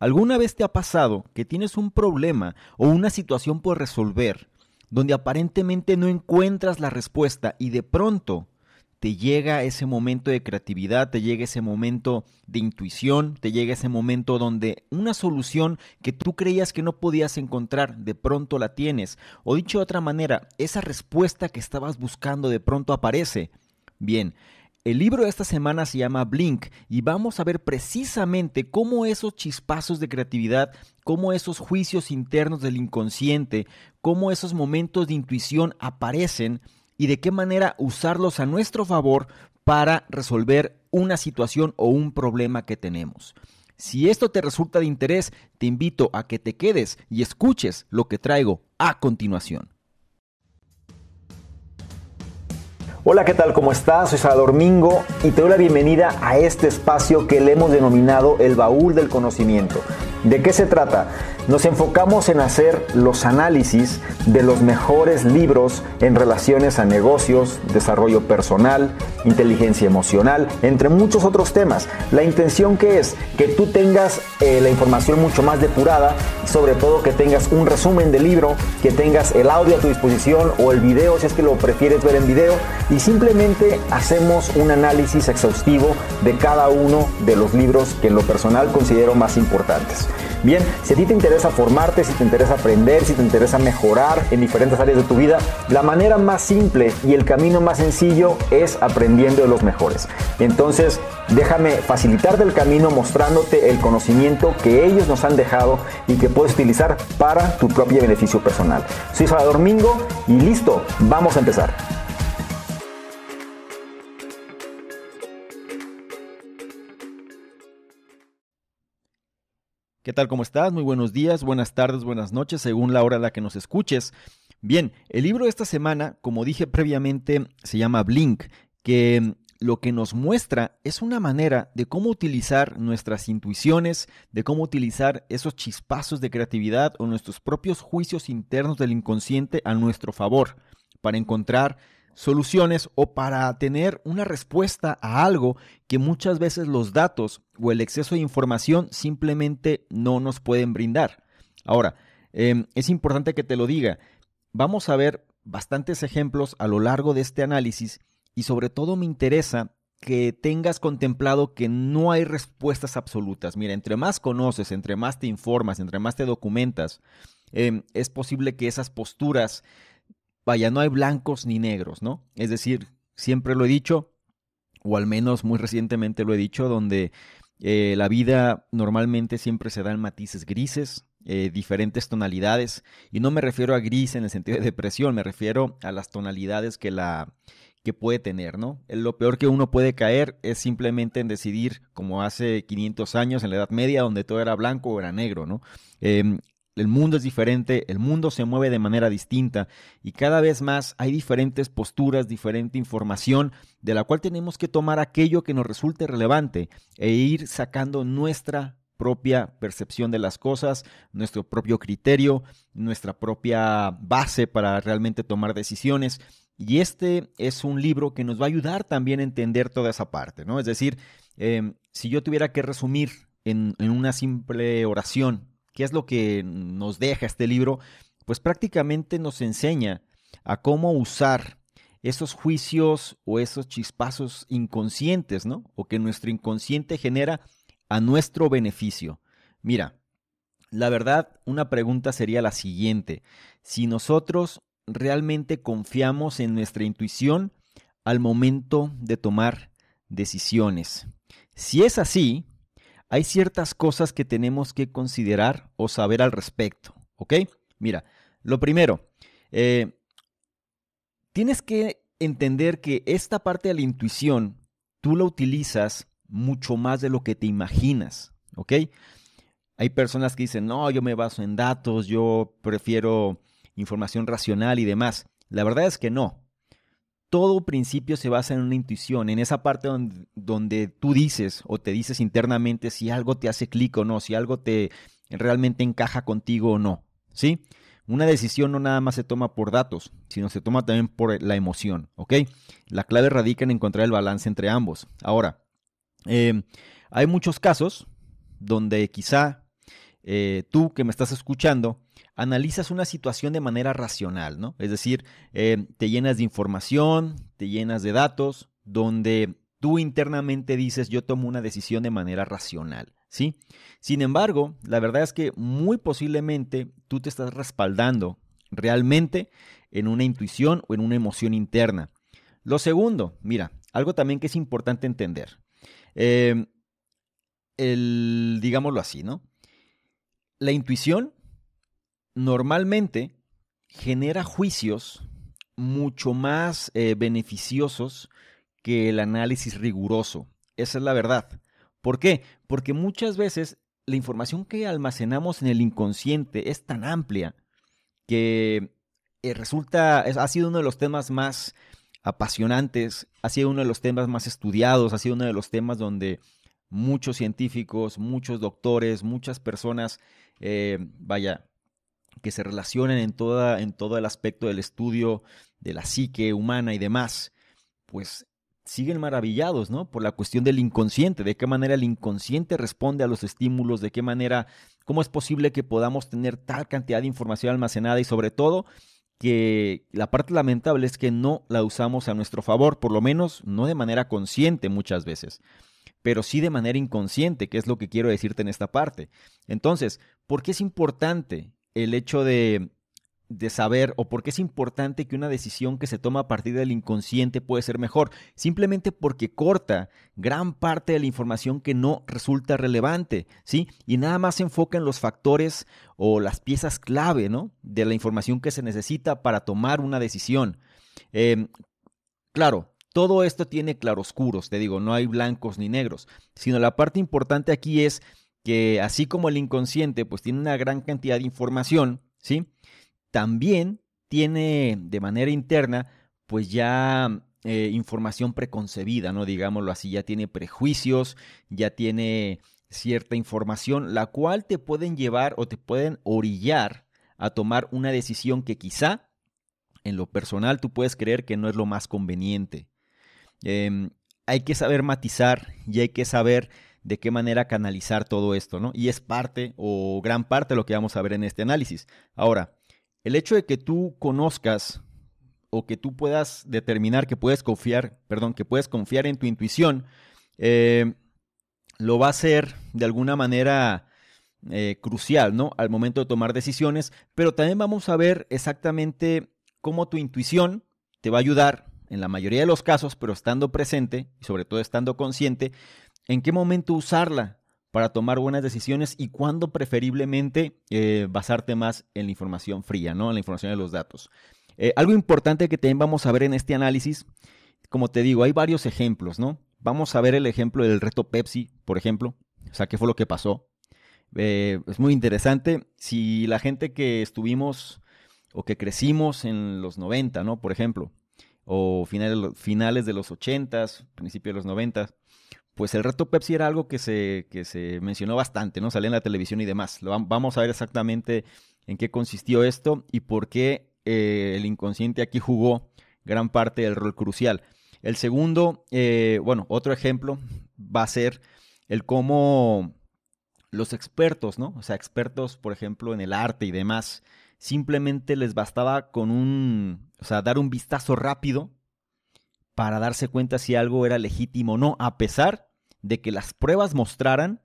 ¿Alguna vez te ha pasado que tienes un problema o una situación por resolver donde aparentemente no encuentras la respuesta y de pronto te llega ese momento de creatividad, te llega ese momento de intuición, te llega ese momento donde una solución que tú creías que no podías encontrar, de pronto la tienes? O dicho de otra manera, esa respuesta que estabas buscando de pronto aparece. Bien, el libro de esta semana se llama Blink y vamos a ver precisamente cómo esos chispazos de creatividad, cómo esos juicios internos del inconsciente, cómo esos momentos de intuición aparecen y de qué manera usarlos a nuestro favor para resolver una situación o un problema que tenemos. Si esto te resulta de interés, te invito a que te quedes y escuches lo que traigo a continuación. Hola, ¿qué tal? ¿Cómo estás? Soy Salvador Mingo y te doy la bienvenida a este espacio que le hemos denominado el baúl del conocimiento. ¿De qué se trata? Nos enfocamos en hacer los análisis de los mejores libros en relaciones a negocios, desarrollo personal, inteligencia emocional, entre muchos otros temas. La intención que es que tú tengas eh, la información mucho más depurada, sobre todo que tengas un resumen del libro, que tengas el audio a tu disposición o el video si es que lo prefieres ver en video y simplemente hacemos un análisis exhaustivo de cada uno de los libros que en lo personal considero más importantes. Bien, si a ti te interesa formarte, si te interesa aprender, si te interesa mejorar en diferentes áreas de tu vida, la manera más simple y el camino más sencillo es aprendiendo de los mejores. Entonces, déjame facilitarte el camino mostrándote el conocimiento que ellos nos han dejado y que puedes utilizar para tu propio beneficio personal. Soy Salvador Mingo y listo, vamos a empezar. ¿Qué tal? ¿Cómo estás? Muy buenos días, buenas tardes, buenas noches, según la hora a la que nos escuches. Bien, el libro de esta semana, como dije previamente, se llama Blink, que mm, lo que nos muestra es una manera de cómo utilizar nuestras intuiciones, de cómo utilizar esos chispazos de creatividad o nuestros propios juicios internos del inconsciente a nuestro favor, para encontrar soluciones o para tener una respuesta a algo que muchas veces los datos o el exceso de información simplemente no nos pueden brindar. Ahora, em, es importante que te lo diga. Vamos a ver bastantes ejemplos a lo largo de este análisis y sobre todo me interesa que tengas contemplado que no hay respuestas absolutas. Mira, entre más conoces, entre más te informas, entre más te documentas, em, es posible que esas posturas vaya, no hay blancos ni negros, ¿no? Es decir, siempre lo he dicho, o al menos muy recientemente lo he dicho, donde eh, la vida normalmente siempre se da en matices grises, eh, diferentes tonalidades, y no me refiero a gris en el sentido de depresión, me refiero a las tonalidades que la que puede tener, ¿no? Eh, lo peor que uno puede caer es simplemente en decidir, como hace 500 años en la Edad Media, donde todo era blanco o era negro, ¿no? Em, el mundo es diferente, el mundo se mueve de manera distinta y cada vez más hay diferentes posturas, diferente información de la cual tenemos que tomar aquello que nos resulte relevante e ir sacando nuestra propia percepción de las cosas, nuestro propio criterio, nuestra propia base para realmente tomar decisiones. Y este es un libro que nos va a ayudar también a entender toda esa parte, ¿no? Es decir, em, si yo tuviera que resumir en una simple oración ¿Qué es lo que nos deja este libro? Pues prácticamente nos enseña a cómo usar esos juicios o esos chispazos inconscientes, ¿no? O que nuestro inconsciente genera a nuestro beneficio. Mira, la verdad, una pregunta sería la siguiente. Si nosotros realmente confiamos en nuestra intuición al momento de tomar decisiones. Si es así, hay ciertas cosas que tenemos que considerar o saber al respecto, ¿ok? Mira, lo primero, eh, tienes que entender que esta parte de la intuición, tú la utilizas mucho más de lo que te imaginas, ¿ok? Hay personas que dicen, no, yo me baso en datos, yo prefiero información racional y demás. La verdad es que no todo principio se basa en una intuición, en esa parte donde, donde tú dices o te dices internamente si algo te hace clic o no, si algo te realmente encaja contigo o no, ¿sí? Una decisión no nada más se toma por datos, sino se toma también por la emoción, ¿ok? La clave radica en encontrar el balance entre ambos. Ahora, em, hay muchos casos donde quizá eh, tú que me estás escuchando analizas una situación de manera racional, ¿no? Es decir, eh, te llenas de información, te llenas de datos, donde tú internamente dices yo tomo una decisión de manera racional, ¿sí? Sin embargo, la verdad es que muy posiblemente tú te estás respaldando realmente en una intuición o en una emoción interna. Lo segundo, mira, algo también que es importante entender. Eh, digámoslo así, ¿no? La intuición normalmente genera juicios mucho más eh, beneficiosos que el análisis riguroso. Esa es la verdad. ¿Por qué? Porque muchas veces la información que almacenamos en el inconsciente es tan amplia que eh, resulta, ha sido uno de los temas más apasionantes, ha sido uno de los temas más estudiados, ha sido uno de los temas donde muchos científicos, muchos doctores, muchas personas, eh, vaya, que se relacionen en, toda, en todo el aspecto del estudio de la psique humana y demás, pues siguen maravillados, ¿no? Por la cuestión del inconsciente, de qué manera el inconsciente responde a los estímulos, de qué manera, cómo es posible que podamos tener tal cantidad de información almacenada y sobre todo que la parte lamentable es que no la usamos a nuestro favor, por lo menos no de manera consciente muchas veces, pero sí de manera inconsciente, que es lo que quiero decirte en esta parte. Entonces, ¿por qué es importante el hecho de, saber o por qué es importante que una decisión que se toma a partir del inconsciente puede ser mejor, simplemente porque corta gran parte de la información que no resulta relevante, ¿sí? Y nada más se enfoca en los factores o las piezas clave, ¿no? De la información que se necesita para tomar una decisión. Em, claro, todo esto tiene claroscuros, te digo, no hay blancos ni negros, sino la parte importante aquí es que así como el inconsciente pues tiene una gran cantidad de información, ¿sí? También tiene de manera interna pues ya eh, información preconcebida, ¿no? Digámoslo así, ya tiene prejuicios, ya tiene cierta información, la cual te pueden llevar o te pueden orillar a tomar una decisión que quizá en lo personal tú puedes creer que no es lo más conveniente. Em, hay que saber matizar y hay que saber de qué manera canalizar todo esto, ¿no? Y es parte o gran parte de lo que vamos a ver en este análisis. Ahora, el hecho de que tú conozcas o que tú puedas determinar que puedes confiar, perdón, que puedes confiar en tu intuición, eh, lo va a ser de alguna manera eh, crucial, ¿no? Al momento de tomar decisiones, pero también vamos a ver exactamente cómo tu intuición te va a ayudar, en la mayoría de los casos, pero estando presente y sobre todo estando consciente, en qué momento usarla para tomar buenas decisiones y cuándo preferiblemente eh, basarte más en la información fría, ¿no? En la información de los datos. Eh, algo importante que también vamos a ver en este análisis, como te digo, hay varios ejemplos, ¿no? Vamos a ver el ejemplo del reto Pepsi, por ejemplo. O sea, qué fue lo que pasó. Eh, es muy interesante. Si la gente que estuvimos o que crecimos en los 90, ¿no? Por ejemplo, o finales, finales de los 80, principios de los 90, pues el reto Pepsi era algo que se, se mencionó bastante, ¿no? Salía en la televisión y demás. Lo, vamos a ver exactamente en qué consistió esto y por qué eh, el inconsciente aquí jugó gran parte del rol crucial. El segundo, eh, bueno, otro ejemplo va a ser el cómo los expertos, ¿no? O sea, expertos, por ejemplo, en el arte y demás, simplemente les bastaba con un, o sea, dar un vistazo rápido para darse cuenta si algo era legítimo o no, a pesar de que las pruebas mostraran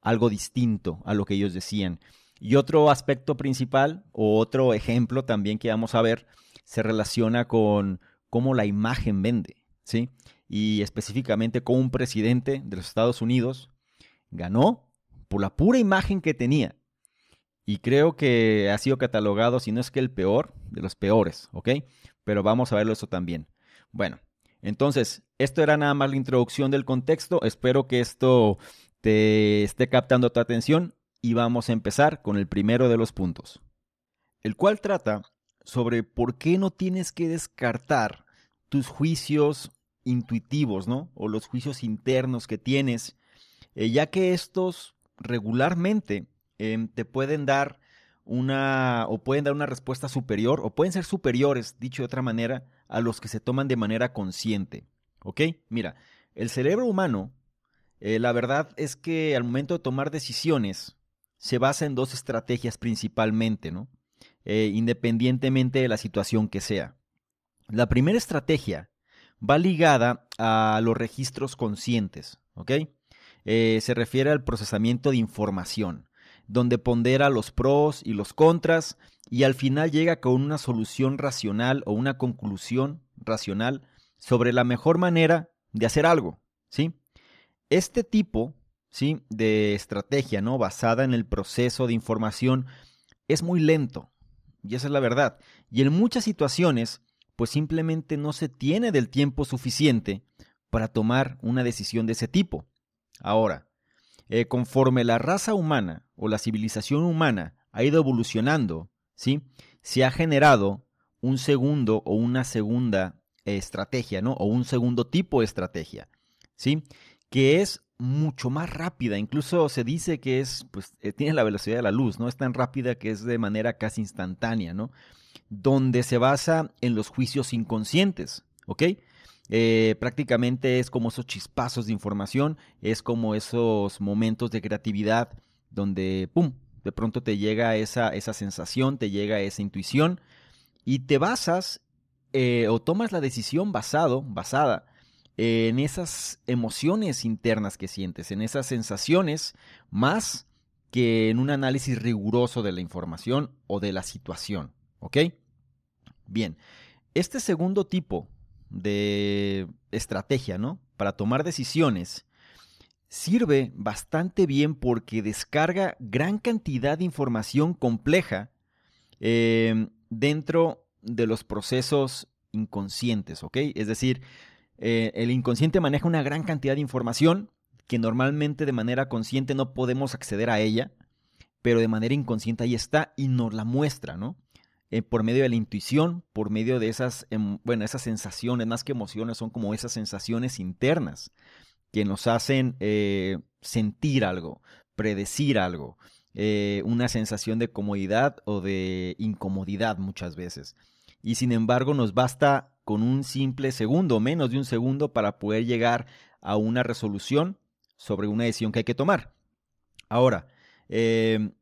algo distinto a lo que ellos decían. Y otro aspecto principal o otro ejemplo también que vamos a ver se relaciona con cómo la imagen vende, ¿sí? Y específicamente con un presidente de los Estados Unidos ganó por la pura imagen que tenía. Y creo que ha sido catalogado, si no es que el peor, de los peores, ¿ok? Pero vamos a verlo eso también. Bueno, entonces, esto era nada más la introducción del contexto. Espero que esto te esté captando tu atención y vamos a empezar con el primero de los puntos, el cual trata sobre por qué no tienes que descartar tus juicios intuitivos, ¿no? O los juicios internos que tienes, eh, ya que estos regularmente em, te pueden dar una o pueden dar una respuesta superior o pueden ser superiores, dicho de otra manera, a los que se toman de manera consciente. ¿Ok? Mira, el cerebro humano, eh, la verdad es que al momento de tomar decisiones, se basa en dos estrategias principalmente, ¿no? Eh, independientemente de la situación que sea. La primera estrategia va ligada a los registros conscientes, ¿ok? Eh, se refiere al procesamiento de información donde pondera los pros y los contras y al final llega con una solución racional o una conclusión racional sobre la mejor manera de hacer algo, ¿sí? Este tipo, ¿sí? de estrategia, ¿no? basada en el proceso de información es muy lento, y esa es la verdad. Y en muchas situaciones pues simplemente no se tiene del tiempo suficiente para tomar una decisión de ese tipo. Ahora, eh, conforme la raza humana o la civilización humana ha ido evolucionando, ¿sí? Se ha generado un segundo o una segunda estrategia, ¿no? O un segundo tipo de estrategia, ¿sí? Que es mucho más rápida, incluso se dice que es, pues, eh, tiene la velocidad de la luz, ¿no? Es tan rápida que es de manera casi instantánea, ¿no? Donde se basa en los juicios inconscientes, ¿ok? Eh, prácticamente es como esos chispazos de información, es como esos momentos de creatividad donde, ¡pum!, de pronto te llega esa, esa sensación, te llega esa intuición y te basas eh, o tomas la decisión basado, basada en esas emociones internas que sientes, en esas sensaciones, más que en un análisis riguroso de la información o de la situación. ¿Ok? Bien, este segundo tipo de estrategia, ¿no? Para tomar decisiones. Sirve bastante bien porque descarga gran cantidad de información compleja eh, dentro de los procesos inconscientes, ¿ok? Es decir, eh, el inconsciente maneja una gran cantidad de información que normalmente de manera consciente no podemos acceder a ella, pero de manera inconsciente ahí está y nos la muestra, ¿no? Eh, por medio de la intuición, por medio de esas, em, bueno, esas sensaciones, más que emociones, son como esas sensaciones internas que nos hacen eh, sentir algo, predecir algo, eh, una sensación de comodidad o de incomodidad muchas veces. Y sin embargo nos basta con un simple segundo, menos de un segundo, para poder llegar a una resolución sobre una decisión que hay que tomar. Ahora, em,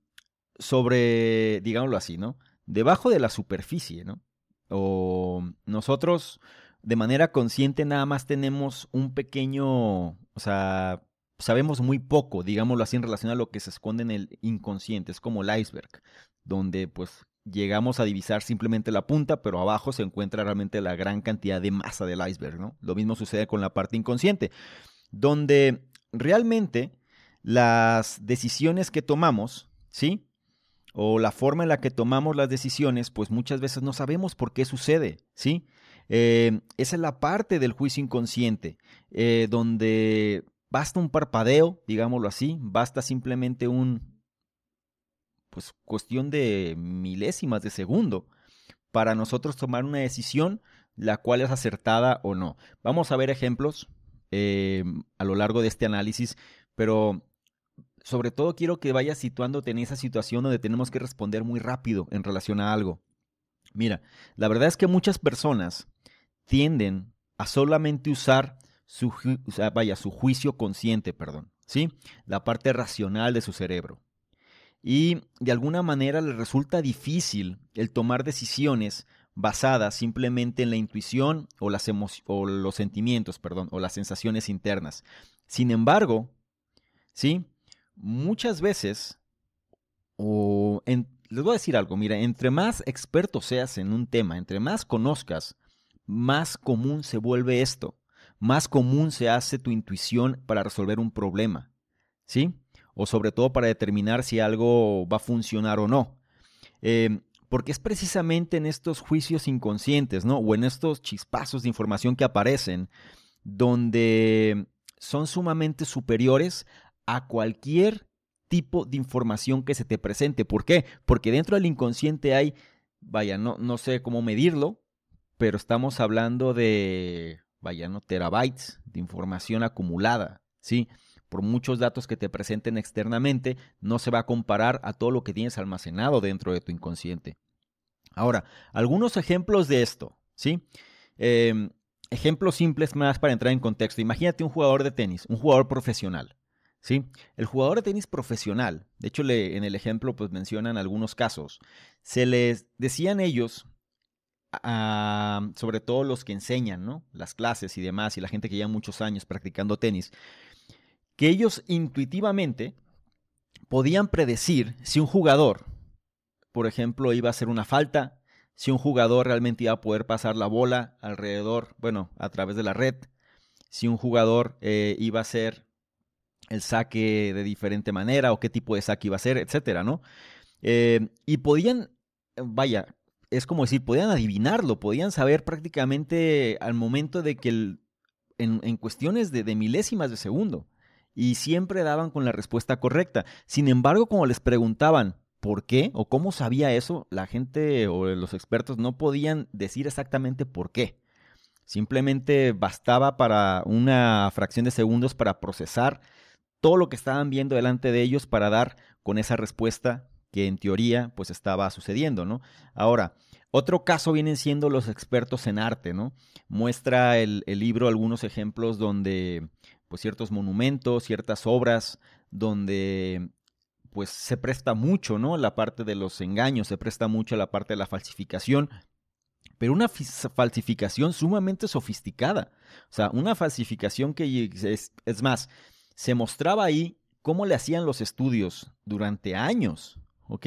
sobre, digámoslo así, ¿no? debajo de la superficie, ¿no? O nosotros de manera consciente nada más tenemos un pequeño, o sea, sabemos muy poco, digámoslo así, en relación a lo que se esconde en el inconsciente, es como el iceberg, donde pues llegamos a divisar simplemente la punta, pero abajo se encuentra realmente la gran cantidad de masa del iceberg, ¿no? Lo mismo sucede con la parte inconsciente, donde realmente las decisiones que tomamos, ¿sí? o la forma en la que tomamos las decisiones, pues muchas veces no sabemos por qué sucede, ¿sí? Eh, esa es la parte del juicio inconsciente, eh, donde basta un parpadeo, digámoslo así, basta simplemente un, pues cuestión de milésimas de segundo para nosotros tomar una decisión la cual es acertada o no. Vamos a ver ejemplos eh, a lo largo de este análisis, pero sobre todo quiero que vayas situándote en esa situación donde tenemos que responder muy rápido en relación a algo. Mira, la verdad es que muchas personas tienden a solamente usar su, vaya, su juicio consciente, perdón, ¿sí? La parte racional de su cerebro. Y de alguna manera les resulta difícil el tomar decisiones basadas simplemente en la intuición o, las o los sentimientos, perdón, o las sensaciones internas. Sin embargo, ¿sí? muchas veces, o les voy a decir algo, mira, entre más experto seas en un tema, entre más conozcas, más común se vuelve esto, más común se hace tu intuición para resolver un problema, ¿sí? O sobre todo para determinar si algo va a funcionar o no. Em, porque es precisamente en estos juicios inconscientes, ¿no? O en estos chispazos de información que aparecen, donde son sumamente superiores a cualquier tipo de información que se te presente. ¿Por qué? Porque dentro del inconsciente hay, vaya, no, no sé cómo medirlo, pero estamos hablando de, vaya, no terabytes de información acumulada, ¿sí? Por muchos datos que te presenten externamente, no se va a comparar a todo lo que tienes almacenado dentro de tu inconsciente. Ahora, algunos ejemplos de esto, ¿sí? Em, ejemplos simples más para entrar en contexto. Imagínate un jugador de tenis, un jugador profesional. ¿sí? El jugador de tenis profesional, de hecho en el ejemplo pues mencionan algunos casos, se les decían ellos, ah, sobre todo los que enseñan, ¿no? Las clases y demás, y la gente que lleva muchos años practicando tenis, que ellos intuitivamente podían predecir si un jugador, por ejemplo, iba a hacer una falta, si un jugador realmente iba a poder pasar la bola alrededor, bueno, a través de la red, si un jugador eh, iba a ser el saque de diferente manera o qué tipo de saque iba a ser, etcétera, ¿no? Eh, y podían, vaya, es como decir, podían adivinarlo, podían saber prácticamente al momento de que el, en, cuestiones de, de, milésimas de segundo. Y siempre daban con la respuesta correcta. Sin embargo, cuando les preguntaban por qué o cómo sabía eso, la gente o los expertos no podían decir exactamente por qué. Simplemente bastaba para una fracción de segundos para procesar todo lo que estaban viendo delante de ellos para dar con esa respuesta que en teoría pues estaba sucediendo, ¿no? Ahora, otro caso vienen siendo los expertos en arte, ¿no? Muestra el, libro algunos ejemplos donde pues ciertos monumentos, ciertas obras, donde pues se presta mucho, ¿no? La parte de los engaños, se presta mucho la parte de la falsificación, pero una falsificación sumamente sofisticada. O sea, una falsificación que es, es más, se mostraba ahí cómo le hacían los estudios durante años, ¿ok?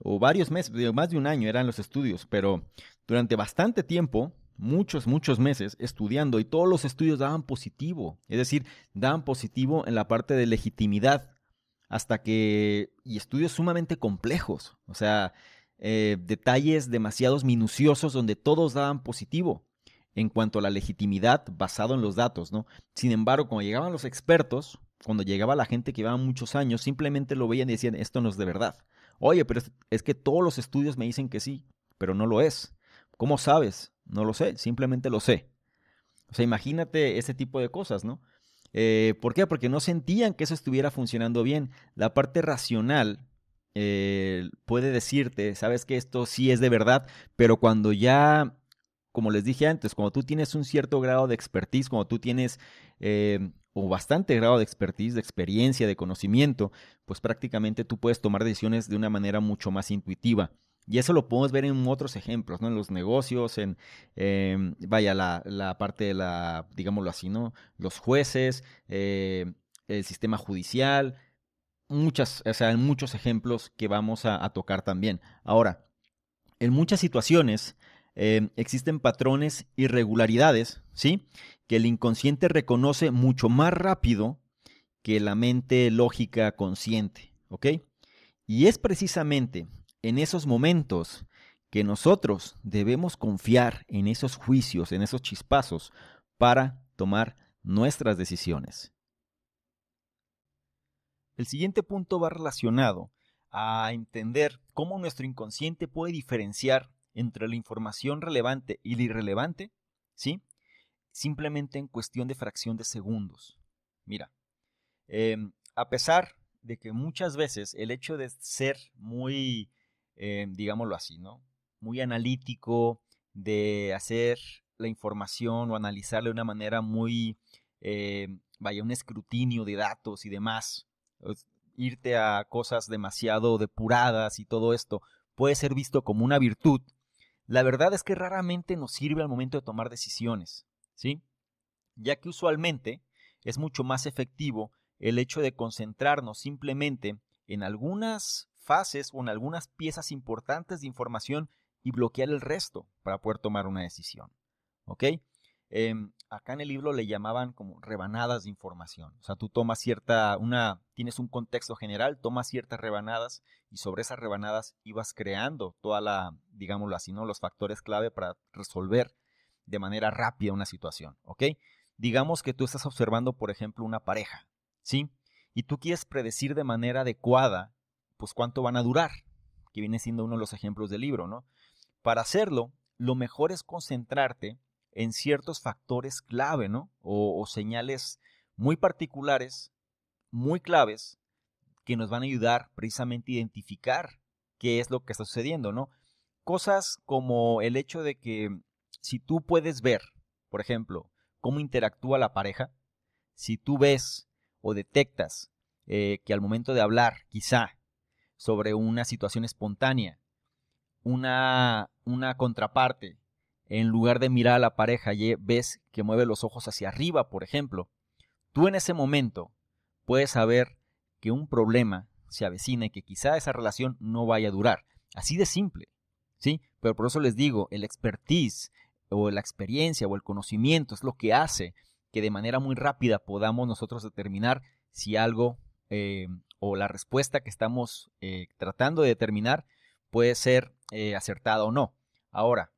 O varios meses, más de un año eran los estudios, pero durante bastante tiempo, muchos, muchos meses estudiando y todos los estudios daban positivo, es decir, daban positivo en la parte de legitimidad, hasta que, y estudios sumamente complejos, o sea, eh, detalles demasiados minuciosos donde todos daban positivo en cuanto a la legitimidad basado en los datos, ¿no? Sin embargo, cuando llegaban los expertos, cuando llegaba la gente que llevaba muchos años, simplemente lo veían y decían, esto no es de verdad. Oye, pero es, que todos los estudios me dicen que sí, pero no lo es. ¿Cómo sabes? No lo sé, simplemente lo sé. O sea, imagínate ese tipo de cosas, ¿no? Eh, ¿Por qué? Porque no sentían que eso estuviera funcionando bien. La parte racional eh, puede decirte, sabes que esto sí es de verdad, pero cuando ya como les dije antes, cuando tú tienes un cierto grado de expertise, cuando tú tienes eh, o bastante grado de expertise, de experiencia, de conocimiento, pues prácticamente tú puedes tomar decisiones de una manera mucho más intuitiva. Y eso lo podemos ver en otros ejemplos, ¿no? En los negocios, en, em, vaya, la, parte de la, digámoslo así, ¿no? Los jueces, eh, el sistema judicial, muchas, o sea, en muchos ejemplos que vamos a tocar también. Ahora, en muchas situaciones, Em, existen patrones irregularidades, ¿sí? Que el inconsciente reconoce mucho más rápido que la mente lógica consciente, ¿ok? Y es precisamente en esos momentos que nosotros debemos confiar en esos juicios, en esos chispazos, para tomar nuestras decisiones. El siguiente punto va relacionado a entender cómo nuestro inconsciente puede diferenciar entre la información relevante y la irrelevante, ¿sí? Simplemente en cuestión de fracción de segundos. Mira, em, a pesar de que muchas veces el hecho de ser muy, em, digámoslo así, ¿no? Muy analítico, de hacer la información o analizarla de una manera muy, em, vaya, un escrutinio de datos y demás, irte a cosas demasiado depuradas y todo esto, puede ser visto como una virtud la verdad es que raramente nos sirve al momento de tomar decisiones, ¿sí? Ya que usualmente es mucho más efectivo el hecho de concentrarnos simplemente en algunas fases o en algunas piezas importantes de información y bloquear el resto para poder tomar una decisión. ¿Ok? Em, acá en el libro le llamaban como rebanadas de información. O sea, tú tomas cierta, una, tienes un contexto general, tomas ciertas rebanadas y sobre esas rebanadas ibas creando toda la, digámoslo así, ¿no? Los factores clave para resolver de manera rápida una situación, ¿ok? Digamos que tú estás observando, por ejemplo, una pareja, ¿sí? Y tú quieres predecir de manera adecuada, pues cuánto van a durar, que viene siendo uno de los ejemplos del libro, ¿no? Para hacerlo, lo mejor es concentrarte en ciertos factores clave, ¿no? O, señales muy particulares, muy claves, que nos van a ayudar precisamente a identificar qué es lo que está sucediendo, ¿no? Cosas como el hecho de que si tú puedes ver, por ejemplo, cómo interactúa la pareja, si tú ves o detectas eh, que al momento de hablar, quizá, sobre una situación espontánea, una, una contraparte en lugar de mirar a la pareja, y ves que mueve los ojos hacia arriba, por ejemplo, tú en ese momento puedes saber que un problema se avecina y que quizá esa relación no vaya a durar. Así de simple, ¿sí? Pero por eso les digo, el expertise o la experiencia o el conocimiento es lo que hace que de manera muy rápida podamos nosotros determinar si algo eh, o la respuesta que estamos eh, tratando de determinar puede ser eh, acertada o no. Ahora,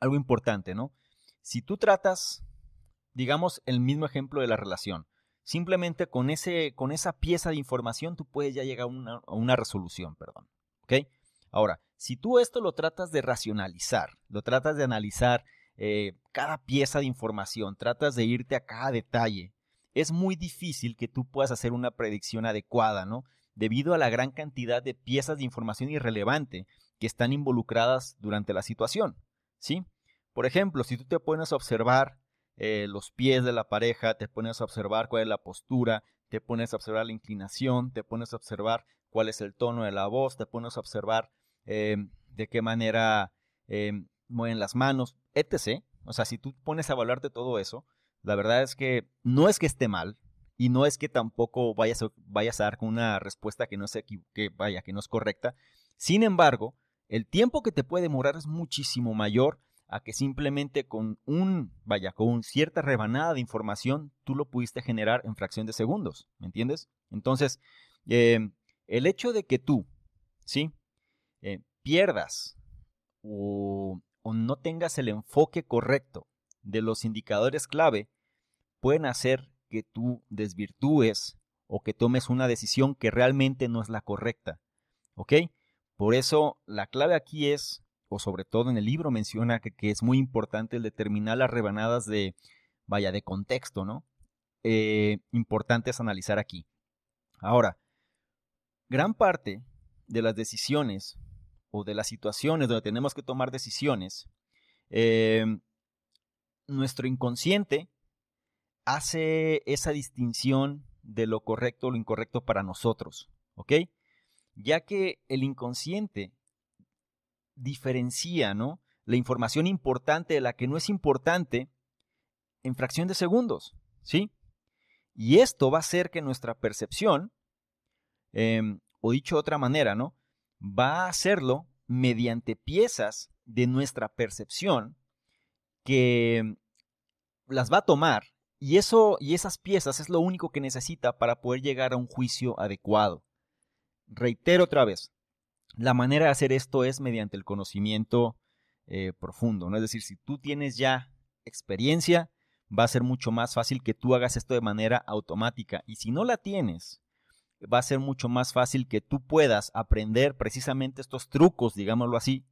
algo importante, ¿no? Si tú tratas, digamos, el mismo ejemplo de la relación, simplemente con, ese, con esa pieza de información tú puedes ya llegar a una, resolución, perdón, ¿ok? Ahora, si tú esto lo tratas de racionalizar, lo tratas de analizar eh, cada pieza de información, tratas de irte a cada detalle, es muy difícil que tú puedas hacer una predicción adecuada, ¿no? Debido a la gran cantidad de piezas de información irrelevante que están involucradas durante la situación. ¿sí? Por ejemplo, si tú te pones a observar eh, los pies de la pareja, te pones a observar cuál es la postura, te pones a observar la inclinación, te pones a observar cuál es el tono de la voz, te pones a observar em, de qué manera em, mueven las manos, etc. O sea, si tú pones a evaluarte todo eso, la verdad es que no es que esté mal y no es que tampoco vayas, a dar con una respuesta que no, que vaya, que no es correcta. Sin embargo, el tiempo que te puede demorar es muchísimo mayor a que simplemente con un, vaya, con cierta rebanada de información tú lo pudiste generar en fracción de segundos, ¿me entiendes? Entonces, em, el hecho de que tú, ¿sí? Eh, pierdas o, o no tengas el enfoque correcto de los indicadores clave, pueden hacer que tú desvirtúes o que tomes una decisión que realmente no es la correcta, ¿ok? Por eso la clave aquí es, o sobre todo en el libro menciona que, es muy importante el determinar las rebanadas de, vaya, de contexto, ¿no? Eh, importante es analizar aquí. Ahora, gran parte de las decisiones o de las situaciones donde tenemos que tomar decisiones, eh, nuestro inconsciente hace esa distinción de lo correcto o lo incorrecto para nosotros, ¿ok? ya que el inconsciente diferencia ¿no? la información importante de la que no es importante en fracción de segundos, ¿sí? Y esto va a hacer que nuestra percepción, em, o dicho de otra manera, ¿no? Va a hacerlo mediante piezas de nuestra percepción que las va a tomar y eso y esas piezas es lo único que necesita para poder llegar a un juicio adecuado. Reitero otra vez, la manera de hacer esto es mediante el conocimiento eh, profundo, ¿no? Es decir, si tú tienes ya experiencia, va a ser mucho más fácil que tú hagas esto de manera automática. Y si no la tienes, va a ser mucho más fácil que tú puedas aprender precisamente estos trucos, digámoslo así,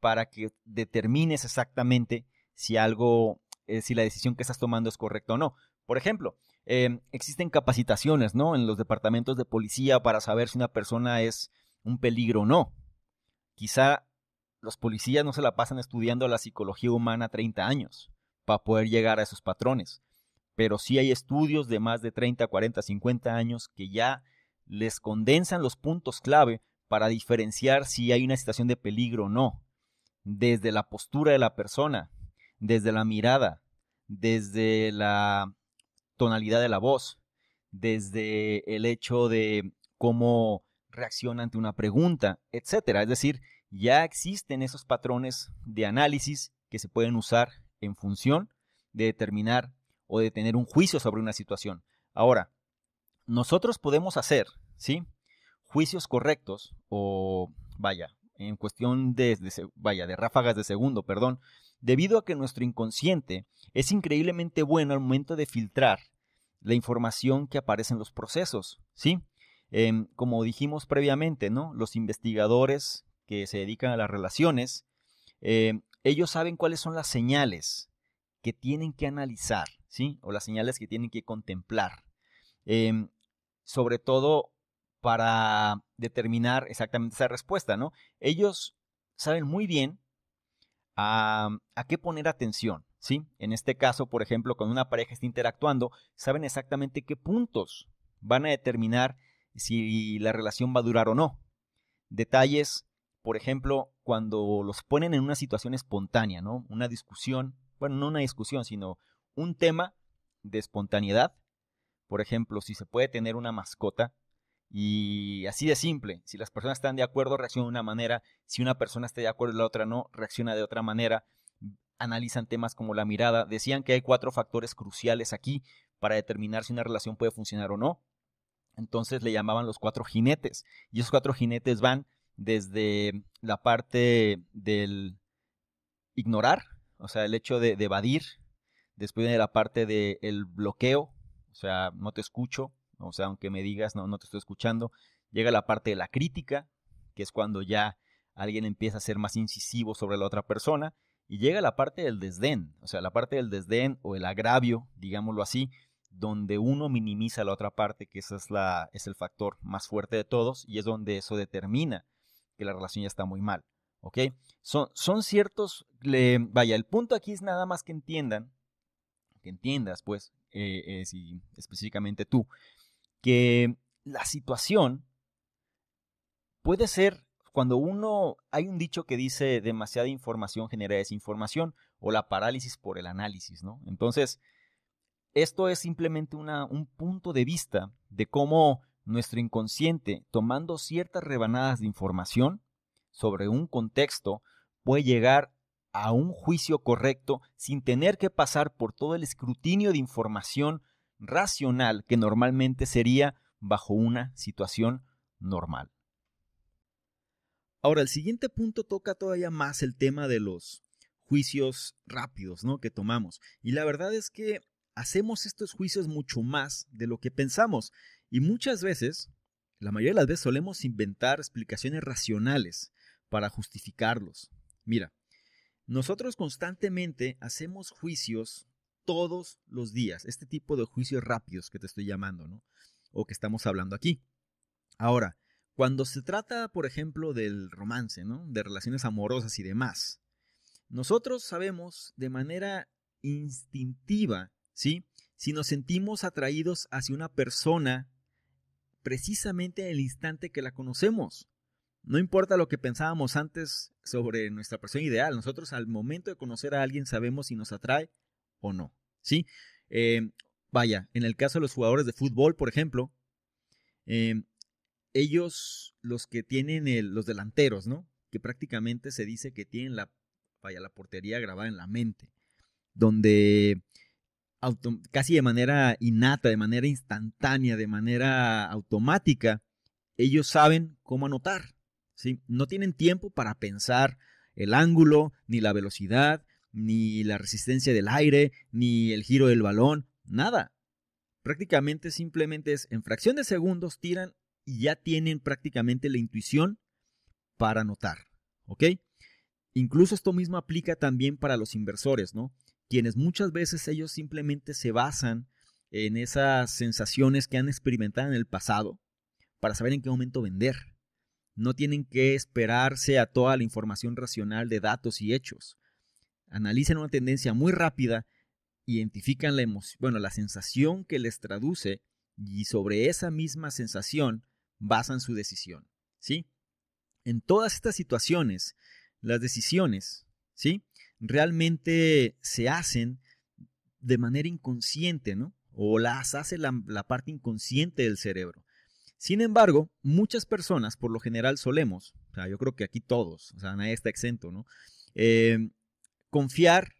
para que determines exactamente si algo, eh, si la decisión que estás tomando es correcta o no. Por ejemplo, Em, existen capacitaciones, ¿no? En los departamentos de policía para saber si una persona es un peligro o no. Quizá los policías no se la pasan estudiando la psicología humana 30 años para poder llegar a esos patrones. Pero sí hay estudios de más de 30, 40, 50 años que ya les condensan los puntos clave para diferenciar si hay una situación de peligro o no. Desde la postura de la persona, desde la mirada, desde la tonalidad de la voz, desde el hecho de cómo reacciona ante una pregunta, etcétera. Es decir, ya existen esos patrones de análisis que se pueden usar en función de determinar o de tener un juicio sobre una situación. Ahora, nosotros podemos hacer, ¿sí? Juicios correctos o, vaya, en cuestión vaya, de ráfagas de segundo, perdón, debido a que nuestro inconsciente es increíblemente bueno al momento de filtrar la información que aparece en los procesos, ¿sí? Em, como dijimos previamente, ¿no? Los investigadores que se dedican a las relaciones, em, ellos saben cuáles son las señales que tienen que analizar, ¿sí? O las señales que tienen que contemplar. Em, sobre todo para determinar exactamente esa respuesta, ¿no? Ellos saben muy bien a, qué poner atención. ¿sí? En este caso, por ejemplo, cuando una pareja está interactuando, saben exactamente qué puntos van a determinar si la relación va a durar o no. Detalles, por ejemplo, cuando los ponen en una situación espontánea, ¿no? Una discusión, bueno, no una discusión, sino un tema de espontaneidad. Por ejemplo, si se puede tener una mascota, y así de simple, si las personas están de acuerdo, reaccionan de una manera, si una persona está de acuerdo y la otra no, reacciona de otra manera, analizan temas como la mirada, decían que hay cuatro factores cruciales aquí para determinar si una relación puede funcionar o no, entonces le llamaban los cuatro jinetes, y esos cuatro jinetes van desde la parte del ignorar, o sea, el hecho de, evadir, después viene la parte del bloqueo, o sea, no te escucho, o sea, aunque me digas, no, no te estoy escuchando, llega la parte de la crítica, que es cuando ya alguien empieza a ser más incisivo sobre la otra persona, y llega la parte del desdén, o sea, la parte del desdén o el agravio, digámoslo así, donde uno minimiza la otra parte, que ese es, la, es el factor más fuerte de todos, y es donde eso determina que la relación ya está muy mal. ¿Ok? Son, son ciertos. vaya, el punto aquí es nada más que entiendan, que entiendas, pues, eh, eh, específicamente tú, que la situación puede ser cuando uno, hay un dicho que dice demasiada información genera desinformación o la parálisis por el análisis, ¿no? Entonces, esto es simplemente un punto de vista de cómo nuestro inconsciente, tomando ciertas rebanadas de información sobre un contexto, puede llegar a un juicio correcto sin tener que pasar por todo el escrutinio de información racional que normalmente sería bajo una situación normal. Ahora, el siguiente punto toca todavía más el tema de los juicios rápidos ¿no? que tomamos. Y la verdad es que hacemos estos juicios mucho más de lo que pensamos. Y muchas veces, la mayoría de las veces, solemos inventar explicaciones racionales para justificarlos. Mira, nosotros constantemente hacemos juicios todos los días, este tipo de juicios rápidos que te estoy llamando, ¿no? O que estamos hablando aquí. Ahora, cuando se trata, por ejemplo, del romance, ¿no? De relaciones amorosas y demás, nosotros sabemos de manera instintiva, ¿sí? Si nos sentimos atraídos hacia una persona precisamente en el instante que la conocemos. No importa lo que pensábamos antes sobre nuestra persona ideal, nosotros al momento de conocer a alguien sabemos si nos atrae o no. ¿Sí? Em, vaya, en el caso de los jugadores de fútbol, por ejemplo, em, ellos, los que tienen los delanteros, ¿no? Que prácticamente se dice que tienen la, vaya, la portería grabada en la mente, donde casi de manera innata, de manera instantánea, de manera automática, ellos saben cómo anotar, ¿sí? No tienen tiempo para pensar el ángulo, ni la velocidad, ni la resistencia del aire, ni el giro del balón, nada. Prácticamente simplemente es en fracción de segundos tiran y ya tienen prácticamente la intuición para notar ¿ok? Incluso esto mismo aplica también para los inversores, ¿no? Quienes muchas veces ellos simplemente se basan en esas sensaciones que han experimentado en el pasado para saber en qué momento vender. No tienen que esperarse a toda la información racional de datos y hechos analizan una tendencia muy rápida, identifican la emoción, bueno, la sensación que les traduce y sobre esa misma sensación basan su decisión, ¿sí? En todas estas situaciones, las decisiones, ¿sí? Realmente se hacen de manera inconsciente, ¿no? O las hace la, parte inconsciente del cerebro. Sin embargo, muchas personas, por lo general, solemos, o sea, yo creo que aquí todos, o sea, nadie está exento, ¿no? Eh, Confiar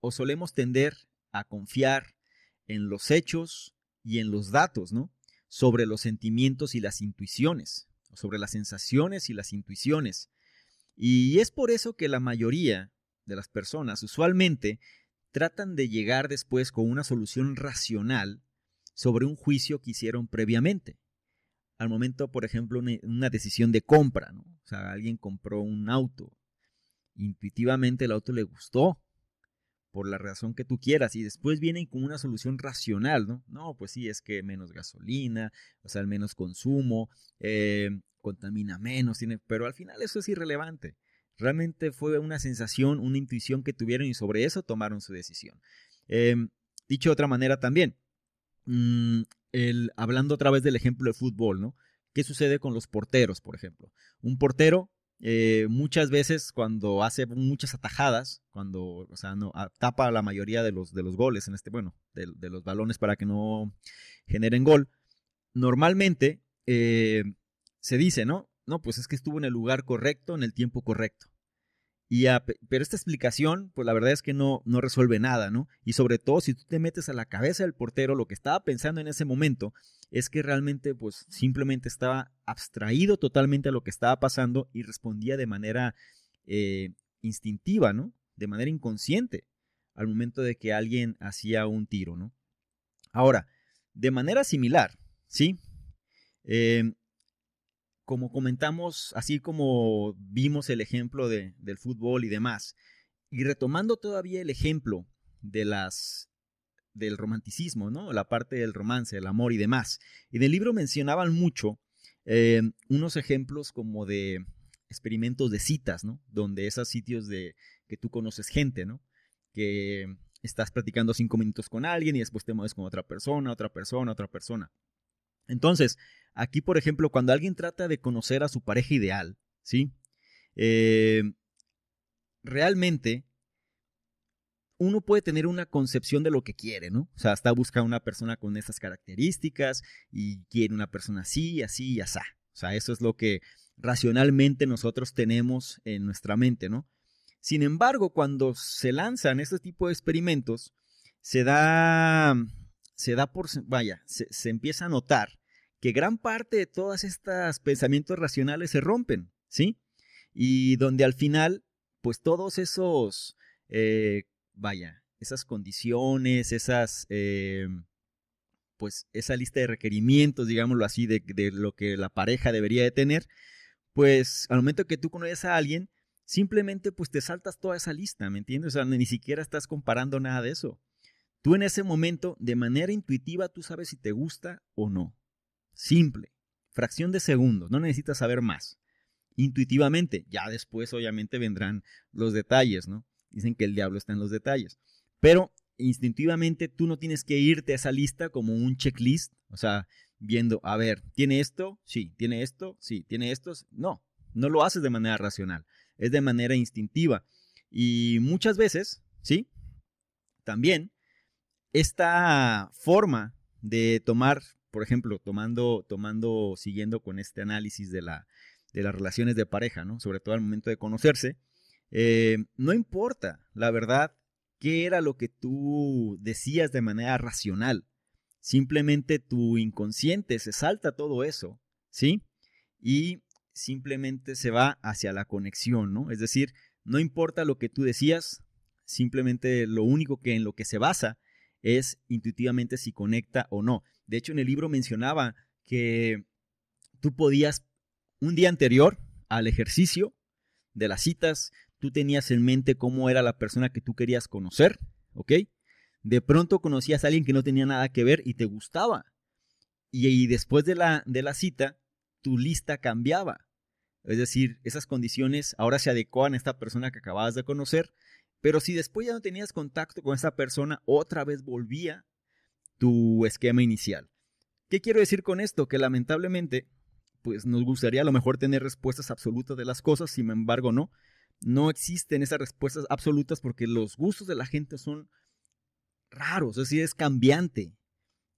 o solemos tender a confiar en los hechos y en los datos, ¿no? Sobre los sentimientos y las intuiciones, sobre las sensaciones y las intuiciones. Y es por eso que la mayoría de las personas usualmente tratan de llegar después con una solución racional sobre un juicio que hicieron previamente. Al momento, por ejemplo, una, decisión de compra, O sea, alguien compró un auto Intuitivamente el auto le gustó, por la razón que tú quieras, y después vienen con una solución racional, ¿no? No, pues sí, es que menos gasolina, o sea, menos consumo, eh, contamina menos, tiene... pero al final eso es irrelevante. Realmente fue una sensación, una intuición que tuvieron y sobre eso tomaron su decisión. Em, dicho de otra manera también, mm, el, hablando otra vez del ejemplo de fútbol, ¿no? ¿Qué sucede con los porteros, por ejemplo? Un portero eh, muchas veces cuando hace muchas atajadas, cuando, o sea, no, tapa la mayoría de los, de los goles en este, bueno, de, de los balones para que no generen gol, normalmente eh, se dice, ¿no? No, pues es que estuvo en el lugar correcto, en el tiempo correcto pero esta explicación, pues la verdad es que no, no resuelve nada, ¿no? Y sobre todo si tú te metes a la cabeza del portero, lo que estaba pensando en ese momento es que realmente, pues simplemente estaba abstraído totalmente a lo que estaba pasando y respondía de manera eh, instintiva, ¿no? De manera inconsciente al momento de que alguien hacía un tiro, ¿no? Ahora, de manera similar, ¿sí? Eh, como comentamos, así como vimos el ejemplo del fútbol y demás, y retomando todavía el ejemplo de las del romanticismo, ¿no? La parte del romance, el amor y demás. Y el libro mencionaban mucho eh, unos ejemplos como de experimentos de citas, ¿no? Donde esos sitios de que tú conoces gente, ¿no? Que estás platicando cinco minutos con alguien y después te mueves con otra persona, otra persona, otra persona. Entonces, aquí, por ejemplo, cuando alguien trata de conocer a su pareja ideal, ¿sí? Eh, realmente uno puede tener una concepción de lo que quiere, ¿no? O sea, está buscando una persona con estas características y quiere una persona así, así y así. O sea, eso es lo que racionalmente nosotros tenemos en nuestra mente, ¿no? Sin embargo, cuando se lanzan este tipo de experimentos, se da se da por, vaya, se, empieza a notar que gran parte de todas estas pensamientos racionales se rompen, ¿sí? Y donde al final, pues todos esos, eh, vaya, esas condiciones, esas, eh, pues esa lista de requerimientos, digámoslo así, de, de, lo que la pareja debería de tener, pues al momento que tú conoces a alguien, simplemente pues te saltas toda esa lista, ¿me entiendes? O sea, ni siquiera estás comparando nada de eso. Tú en ese momento, de manera intuitiva, tú sabes si te gusta o no. Simple. Fracción de segundos, no necesitas saber más. Intuitivamente, ya después obviamente vendrán los detalles, ¿no? Dicen que el diablo está en los detalles. Pero instintivamente tú no tienes que irte a esa lista como un checklist, o sea, viendo, a ver, ¿tiene esto? Sí, ¿tiene esto? Sí, ¿tiene estos? No, no lo haces de manera racional, es de manera instintiva. Y muchas veces, ¿sí? También esta forma de tomar, por ejemplo, tomando, tomando, siguiendo con este análisis de, la, de las relaciones de pareja, Sobre todo al momento de conocerse, eh, no importa, la verdad, qué era lo que tú decías de manera racional. Simplemente tu inconsciente se salta todo eso, ¿sí? Y simplemente se va hacia la conexión, ¿no? Es decir, no importa lo que tú decías, simplemente lo único que en lo que se basa es intuitivamente si conecta o no. De hecho, en el libro mencionaba que tú podías, un día anterior al ejercicio de las citas, tú tenías en mente cómo era la persona que tú querías conocer, ¿ok? De pronto conocías a alguien que no tenía nada que ver y te gustaba. Y, después de la, de la cita, tu lista cambiaba. Es decir, esas condiciones ahora se adecuaban a esta persona que acababas de conocer pero si después ya no tenías contacto con esa persona, otra vez volvía tu esquema inicial. ¿Qué quiero decir con esto? Que lamentablemente, pues nos gustaría a lo mejor tener respuestas absolutas de las cosas, sin embargo no. No existen esas respuestas absolutas porque los gustos de la gente son raros, es decir, es cambiante.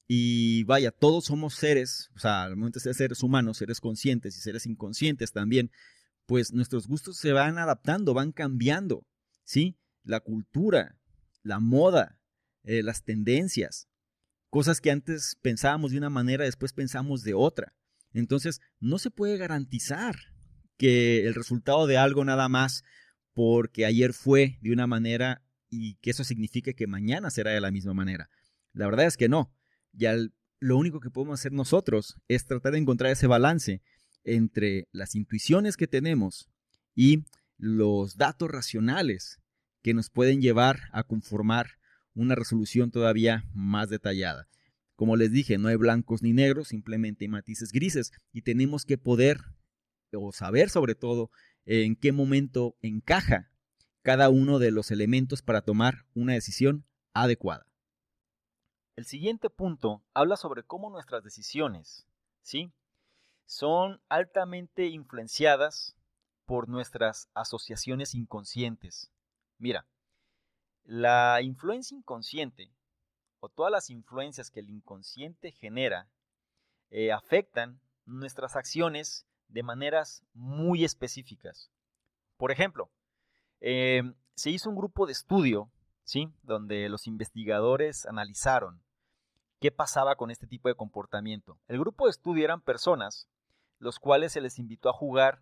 Y vaya, todos somos seres, o sea, al momento de ser seres humanos, seres conscientes y seres inconscientes también, pues nuestros gustos se van adaptando, van cambiando, ¿sí? la cultura, la moda, eh, las tendencias, cosas que antes pensábamos de una manera, después pensamos de otra. Entonces, no se puede garantizar que el resultado de algo nada más porque ayer fue de una manera y que eso signifique que mañana será de la misma manera. La verdad es que no. Y lo único que podemos hacer nosotros es tratar de encontrar ese balance entre las intuiciones que tenemos y los datos racionales que nos pueden llevar a conformar una resolución todavía más detallada. Como les dije, no hay blancos ni negros, simplemente hay matices grises y tenemos que poder o saber sobre todo en qué momento encaja cada uno de los elementos para tomar una decisión adecuada. El siguiente punto habla sobre cómo nuestras decisiones, ¿sí? Son altamente influenciadas por nuestras asociaciones inconscientes. Mira, la influencia inconsciente o todas las influencias que el inconsciente genera eh, afectan nuestras acciones de maneras muy específicas. Por ejemplo, eh, se hizo un grupo de estudio, Donde los investigadores analizaron qué pasaba con este tipo de comportamiento. El grupo de estudio eran personas los cuales se les invitó a jugar.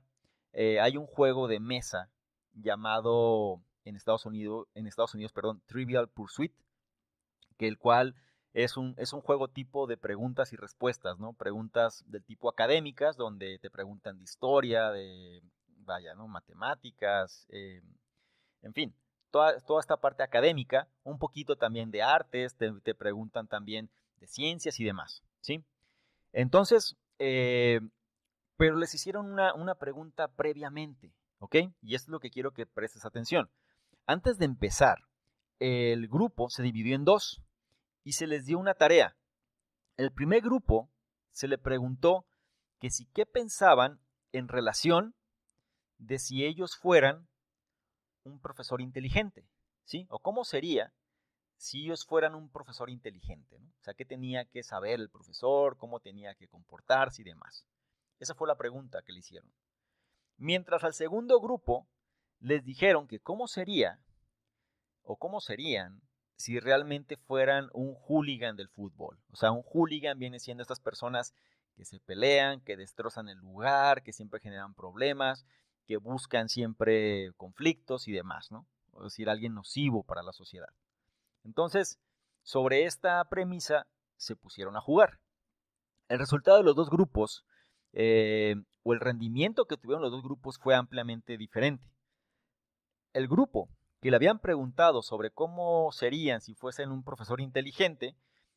Eh, hay un juego de mesa llamado en Estados Unidos, en Estados Unidos, perdón, Trivial Pursuit, que el cual es un, es un juego tipo de preguntas y respuestas, ¿no? Preguntas del tipo académicas, donde te preguntan de historia, de, vaya, ¿no? Matemáticas, eh, en fin, toda, toda, esta parte académica, un poquito también de artes, te, preguntan también de ciencias y demás, ¿sí? Entonces, eh, pero les hicieron una, una pregunta previamente, ¿ok? Y es lo que quiero que prestes atención. Antes de empezar, el grupo se dividió en dos y se les dio una tarea. El primer grupo se le preguntó que si qué pensaban en relación de si ellos fueran un profesor inteligente, ¿sí? O cómo sería si ellos fueran un profesor inteligente, O sea, qué tenía que saber el profesor, cómo tenía que comportarse y demás. Esa fue la pregunta que le hicieron. Mientras al segundo grupo les dijeron que cómo sería o cómo serían si realmente fueran un hooligan del fútbol. O sea, un hooligan viene siendo estas personas que se pelean, que destrozan el lugar, que siempre generan problemas, que buscan siempre conflictos y demás, ¿no? Es decir, alguien nocivo para la sociedad. Entonces, sobre esta premisa se pusieron a jugar. El resultado de los dos grupos eh, o el rendimiento que tuvieron los dos grupos fue ampliamente diferente el grupo que le habían preguntado sobre cómo serían si fuesen un profesor inteligente,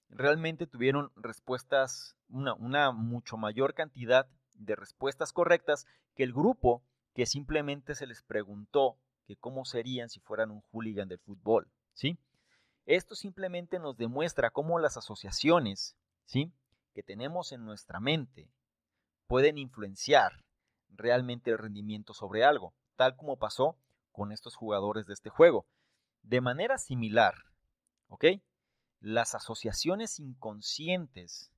realmente tuvieron respuestas, una, mucho mayor cantidad de respuestas correctas que el grupo que simplemente se les preguntó que cómo serían si fueran un hooligan del fútbol, ¿sí? Esto simplemente nos demuestra cómo las asociaciones, ¿sí? que tenemos en nuestra mente pueden influenciar realmente el rendimiento sobre algo, tal como pasó con estos jugadores de este juego. De manera similar, ¿ok? Las asociaciones inconscientes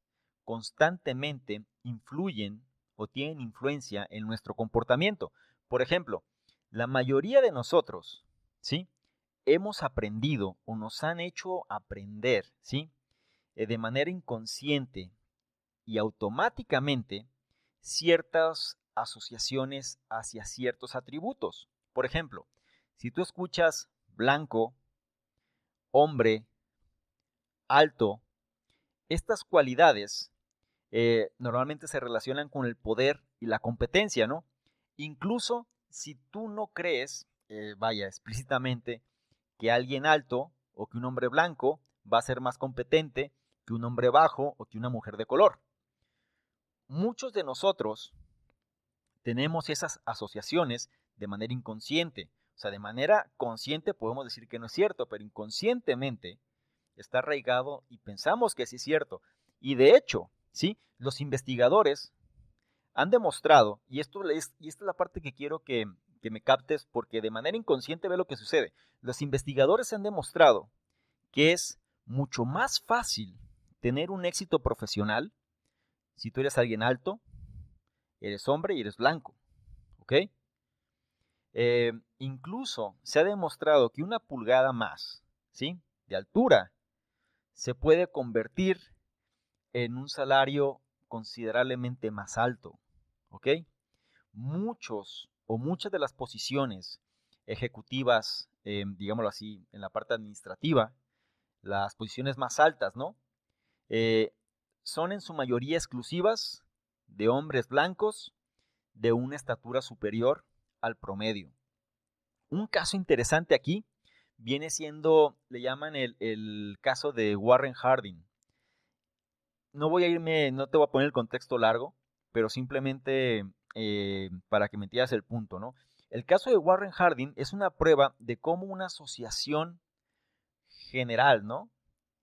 constantemente influyen o tienen influencia en nuestro comportamiento. Por ejemplo, la mayoría de nosotros, ¿sí? Hemos aprendido o nos han hecho aprender, ¿sí? Eh, de manera inconsciente y automáticamente ciertas asociaciones hacia ciertos atributos. Por ejemplo, si tú escuchas blanco, hombre, alto, estas cualidades eh, normalmente se relacionan con el poder y la competencia, ¿no? Incluso si tú no crees, eh, vaya, explícitamente, que alguien alto o que un hombre blanco va a ser más competente que un hombre bajo o que una mujer de color. Muchos de nosotros tenemos esas asociaciones de manera inconsciente. O sea, de manera consciente podemos decir que no es cierto, pero inconscientemente está arraigado y pensamos que sí es cierto. Y de hecho, ¿sí? los investigadores han demostrado, y, esto es, y esta es la parte que quiero que, que me captes, porque de manera inconsciente ve lo que sucede. Los investigadores han demostrado que es mucho más fácil tener un éxito profesional si tú eres alguien alto, eres hombre y eres blanco. ¿Ok? Eh, incluso se ha demostrado que una pulgada más, ¿sí? De altura, se puede convertir en un salario considerablemente más alto, ¿ok? Muchos o muchas de las posiciones ejecutivas, eh, digámoslo así, en la parte administrativa, las posiciones más altas, ¿no? Eh, son en su mayoría exclusivas de hombres blancos de una estatura superior al promedio. Un caso interesante aquí viene siendo, le llaman el, caso de Warren Harding. No voy a irme, no te voy a poner el contexto largo, pero simplemente eh, para que me entiendas el punto, ¿no? El caso de Warren Harding es una prueba de cómo una asociación general, ¿no?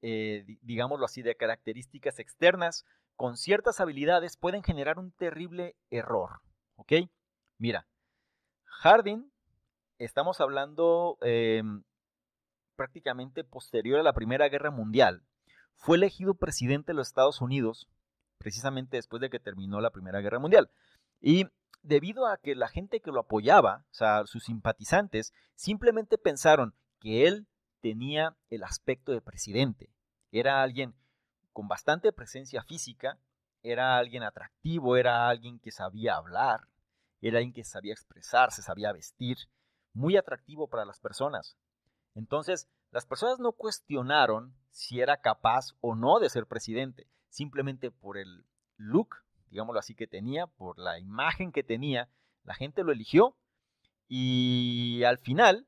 Eh, digámoslo así, de características externas con ciertas habilidades pueden generar un terrible error, ¿ok? Mira, Harding, estamos hablando em, prácticamente posterior a la Primera Guerra Mundial. Fue elegido presidente de los Estados Unidos precisamente después de que terminó la Primera Guerra Mundial. Y debido a que la gente que lo apoyaba, o sea, sus simpatizantes, simplemente pensaron que él tenía el aspecto de presidente. Era alguien con bastante presencia física, era alguien atractivo, era alguien que sabía hablar, era alguien que sabía expresarse, sabía vestir, muy atractivo para las personas. Entonces, las personas no cuestionaron si era capaz o no de ser presidente, simplemente por el look, digámoslo así, que tenía, por la imagen que tenía, la gente lo eligió y al final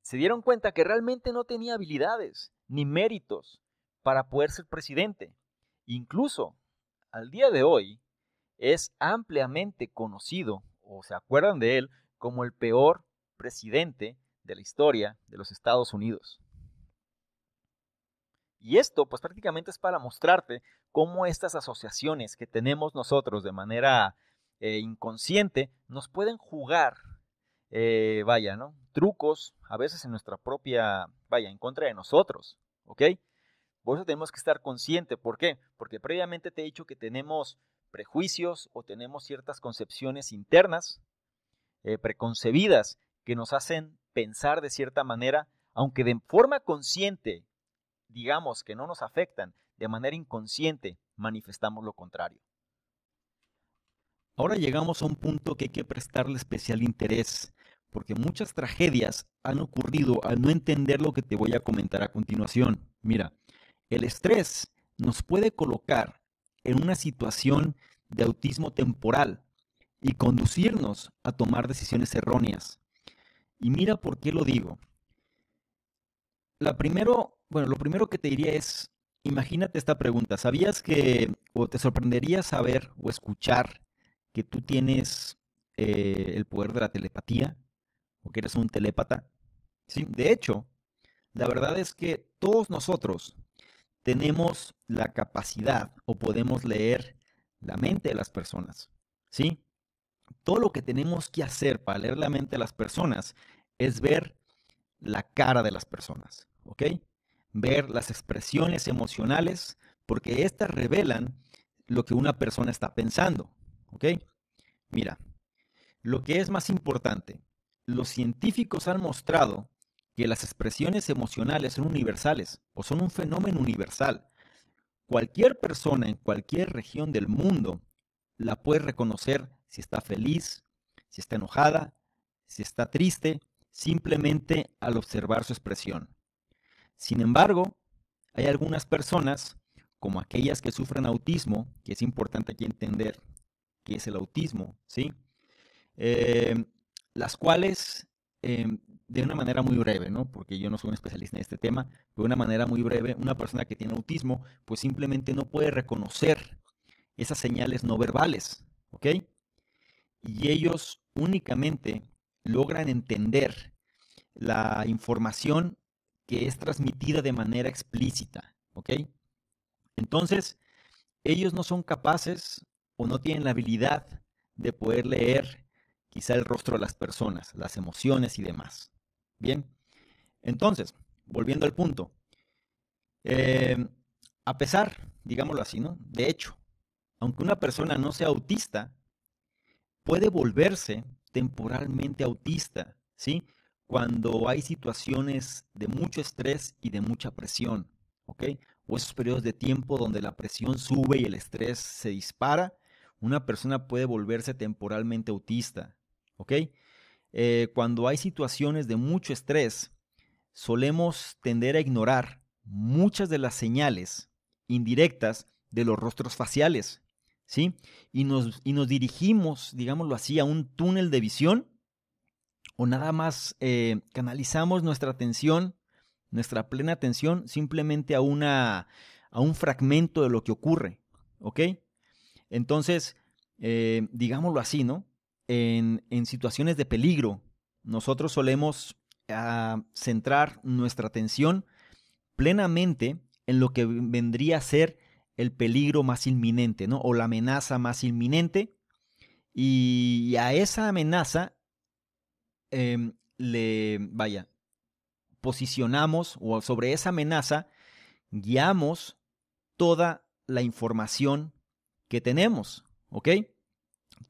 se dieron cuenta que realmente no tenía habilidades ni méritos para poder ser presidente. Incluso al día de hoy, es ampliamente conocido, o se acuerdan de él, como el peor presidente de la historia de los Estados Unidos. Y esto, pues prácticamente es para mostrarte cómo estas asociaciones que tenemos nosotros de manera eh, inconsciente nos pueden jugar, eh, vaya, ¿no? Trucos, a veces en nuestra propia, vaya, en contra de nosotros, ¿ok? Por eso tenemos que estar consciente. ¿Por qué? Porque previamente te he dicho que tenemos prejuicios o tenemos ciertas concepciones internas eh, preconcebidas que nos hacen pensar de cierta manera, aunque de forma consciente digamos que no nos afectan, de manera inconsciente manifestamos lo contrario. Ahora llegamos a un punto que hay que prestarle especial interés, porque muchas tragedias han ocurrido al no entender lo que te voy a comentar a continuación. Mira, el estrés nos puede colocar en una situación de autismo temporal y conducirnos a tomar decisiones erróneas. Y mira por qué lo digo. La primero, bueno, lo primero que te diría es, imagínate esta pregunta. ¿Sabías que, o te sorprendería saber o escuchar que tú tienes eh, el poder de la telepatía? ¿O que eres un telépata? Sí, de hecho, la verdad es que todos nosotros tenemos la capacidad o podemos leer la mente de las personas. ¿Sí? Todo lo que tenemos que hacer para leer la mente de las personas es ver la cara de las personas, ¿ok? Ver las expresiones emocionales, porque éstas revelan lo que una persona está pensando, ¿ok? Mira, lo que es más importante, los científicos han mostrado que las expresiones emocionales son universales o son un fenómeno universal. Cualquier persona en cualquier región del mundo la puede reconocer si está feliz, si está enojada, si está triste, simplemente al observar su expresión. Sin embargo, hay algunas personas, como aquellas que sufren autismo, que es importante aquí entender qué es el autismo, ¿sí? Eh, las cuales em, de una manera muy breve, ¿no? Porque yo no soy un especialista en este tema, de una manera muy breve, una persona que tiene autismo, pues simplemente no puede reconocer esas señales no verbales, ¿ok? Y ellos únicamente logran entender la información que es transmitida de manera explícita, ¿ok? Entonces, ellos no son capaces o no tienen la habilidad de poder leer quizá el rostro de las personas, las emociones y demás. Bien, entonces, volviendo al punto, em, a pesar, digámoslo así, ¿no? De hecho, aunque una persona no sea autista, puede volverse temporalmente autista, ¿sí? Cuando hay situaciones de mucho estrés y de mucha presión, ¿ok? O esos periodos de tiempo donde la presión sube y el estrés se dispara, una persona puede volverse temporalmente autista, ¿ok? Eh, cuando hay situaciones de mucho estrés, solemos tender a ignorar muchas de las señales indirectas de los rostros faciales, ¿sí? Y nos, nos dirigimos, digámoslo así, a un túnel de visión o nada más eh, canalizamos nuestra atención, nuestra plena atención, simplemente a, una, a un fragmento de lo que ocurre, ¿ok? Entonces, eh, digámoslo así, ¿no? en, situaciones de peligro. Nosotros solemos ah, centrar nuestra atención plenamente en lo que vendría a ser el peligro más inminente, ¿no? O la amenaza más inminente. Y a esa amenaza em, le, vaya, posicionamos o sobre esa amenaza guiamos toda la información que tenemos, ¿ok?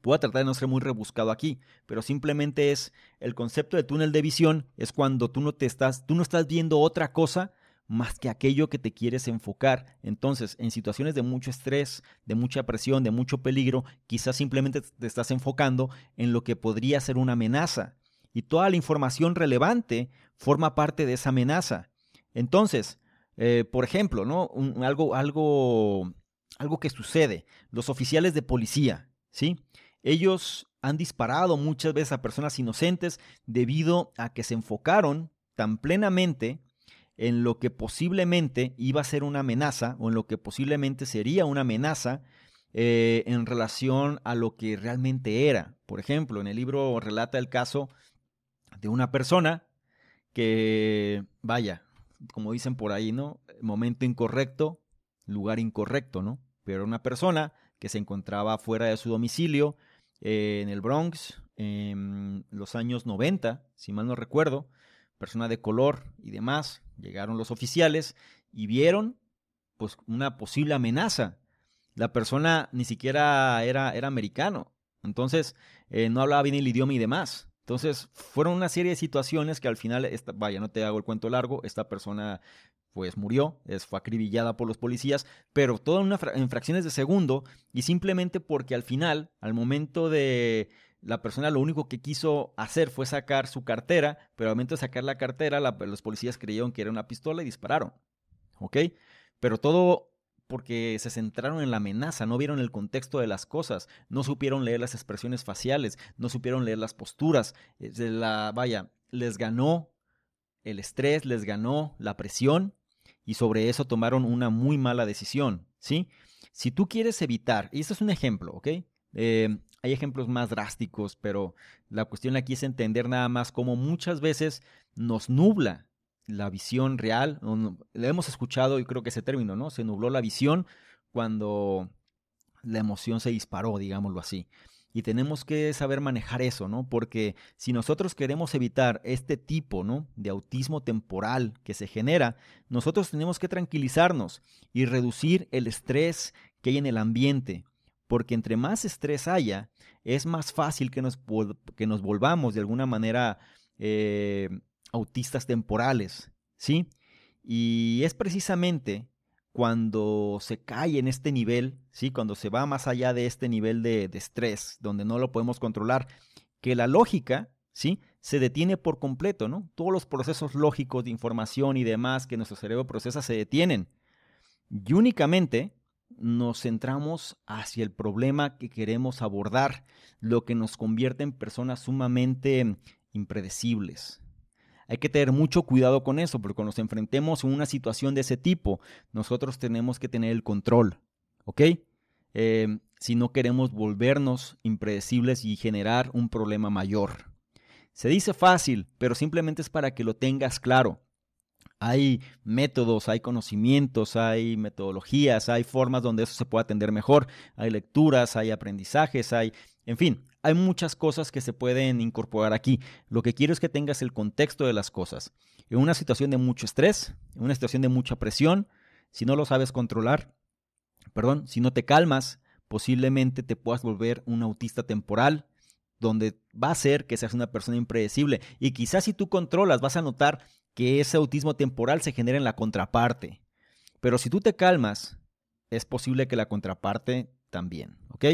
Voy tratar de no ser muy rebuscado aquí, pero simplemente es el concepto de túnel de visión es cuando tú no te estás, tú no estás viendo otra cosa más que aquello que te quieres enfocar. Entonces, en situaciones de mucho estrés, de mucha presión, de mucho peligro, quizás simplemente te estás enfocando en lo que podría ser una amenaza. Y toda la información relevante forma parte de esa amenaza. Entonces, eh, por ejemplo, ¿no? algo, algo, algo que sucede. Los oficiales de policía, ¿sí? Ellos han disparado muchas veces a personas inocentes debido a que se enfocaron tan plenamente en lo que posiblemente iba a ser una amenaza o en lo que posiblemente sería una amenaza eh, en relación a lo que realmente era. Por ejemplo, en el libro relata el caso de una persona que, vaya, como dicen por ahí, ¿no? Momento incorrecto, lugar incorrecto, ¿no? Pero una persona que se encontraba fuera de su domicilio eh, en el Bronx en los años 90, si mal no recuerdo, persona de color y demás, llegaron los oficiales y vieron pues una posible amenaza. La persona ni siquiera era, era americano, entonces eh, no hablaba bien el idioma y demás. Entonces, fueron una serie de situaciones que al final, esta, vaya, no te hago el cuento largo, esta persona pues murió, fue acribillada por los policías, pero todo en fracciones de segundo y simplemente porque al final, al momento de la persona lo único que quiso hacer fue sacar su cartera, pero al momento de sacar la cartera, los policías creyeron que era una pistola y dispararon. ¿Ok? Pero todo porque se centraron en la amenaza, no vieron el contexto de las cosas, no supieron leer las expresiones faciales, no supieron leer las posturas. Eh, la, vaya, les ganó el estrés, les ganó la presión y sobre eso tomaron una muy mala decisión, ¿sí? Si tú quieres evitar, y este es un ejemplo, ¿ok? Eh, hay ejemplos más drásticos, pero la cuestión aquí es entender nada más cómo muchas veces nos nubla la visión real. Le hemos escuchado, y creo que ese término, ¿no? Se nubló la visión cuando la emoción se disparó, digámoslo así. Y tenemos que saber manejar eso, ¿no? Porque si nosotros queremos evitar este tipo, ¿no? De autismo temporal que se genera, nosotros tenemos que tranquilizarnos y reducir el estrés que hay en el ambiente. Porque entre más estrés haya, es más fácil que nos, que nos volvamos de alguna manera eh, autistas temporales, ¿sí? Y es precisamente cuando se cae en este nivel, ¿sí? cuando se va más allá de este nivel de, estrés, donde no lo podemos controlar, que la lógica ¿sí? se detiene por completo, ¿no? Todos los procesos lógicos de información y demás que nuestro cerebro procesa se detienen. Y únicamente nos centramos hacia el problema que queremos abordar, lo que nos convierte en personas sumamente impredecibles, hay que tener mucho cuidado con eso, porque cuando nos enfrentemos a una situación de ese tipo, nosotros tenemos que tener el control, ¿ok? Em, si no queremos volvernos impredecibles y generar un problema mayor. Se dice fácil, pero simplemente es para que lo tengas claro. Hay métodos, hay conocimientos, hay metodologías, hay formas donde eso se puede atender mejor, hay lecturas, hay aprendizajes, hay en fin, hay muchas cosas que se pueden incorporar aquí. Lo que quiero es que tengas el contexto de las cosas. En una situación de mucho estrés, en una situación de mucha presión, si no lo sabes controlar, perdón, si no te calmas, posiblemente te puedas volver un autista temporal, donde va a ser que seas una persona impredecible. Y quizás si tú controlas, vas a notar que ese autismo temporal se genera en la contraparte. Pero si tú te calmas, es posible que la contraparte también, ¿ok?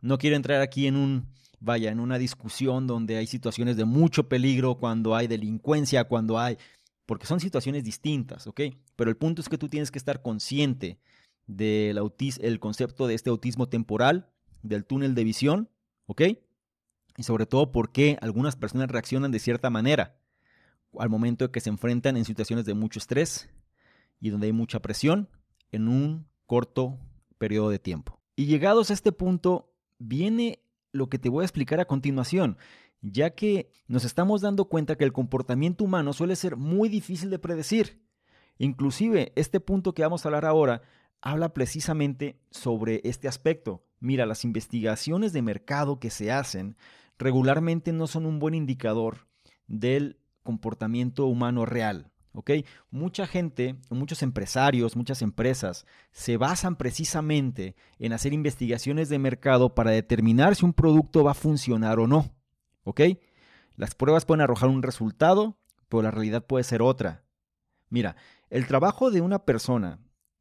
No quiero entrar aquí en un, vaya, en una discusión donde hay situaciones de mucho peligro, cuando hay delincuencia, cuando hay, porque son situaciones distintas, ¿ok? Pero el punto es que tú tienes que estar consciente del autis el concepto de este autismo temporal, del túnel de visión, ¿ok? Y sobre todo por qué algunas personas reaccionan de cierta manera al momento de que se enfrentan en situaciones de mucho estrés y donde hay mucha presión en un corto periodo de tiempo. Y llegados a este punto, viene lo que te voy a explicar a continuación, ya que nos estamos dando cuenta que el comportamiento humano suele ser muy difícil de predecir. Inclusive, este punto que vamos a hablar ahora habla precisamente sobre este aspecto. Mira, las investigaciones de mercado que se hacen regularmente no son un buen indicador del comportamiento humano real. Mucha gente, muchos empresarios, muchas empresas se basan precisamente en hacer investigaciones de mercado para determinar si un producto va a funcionar o no, ¿ok? Las pruebas pueden arrojar un resultado, pero la realidad puede ser otra. Mira, el trabajo de una persona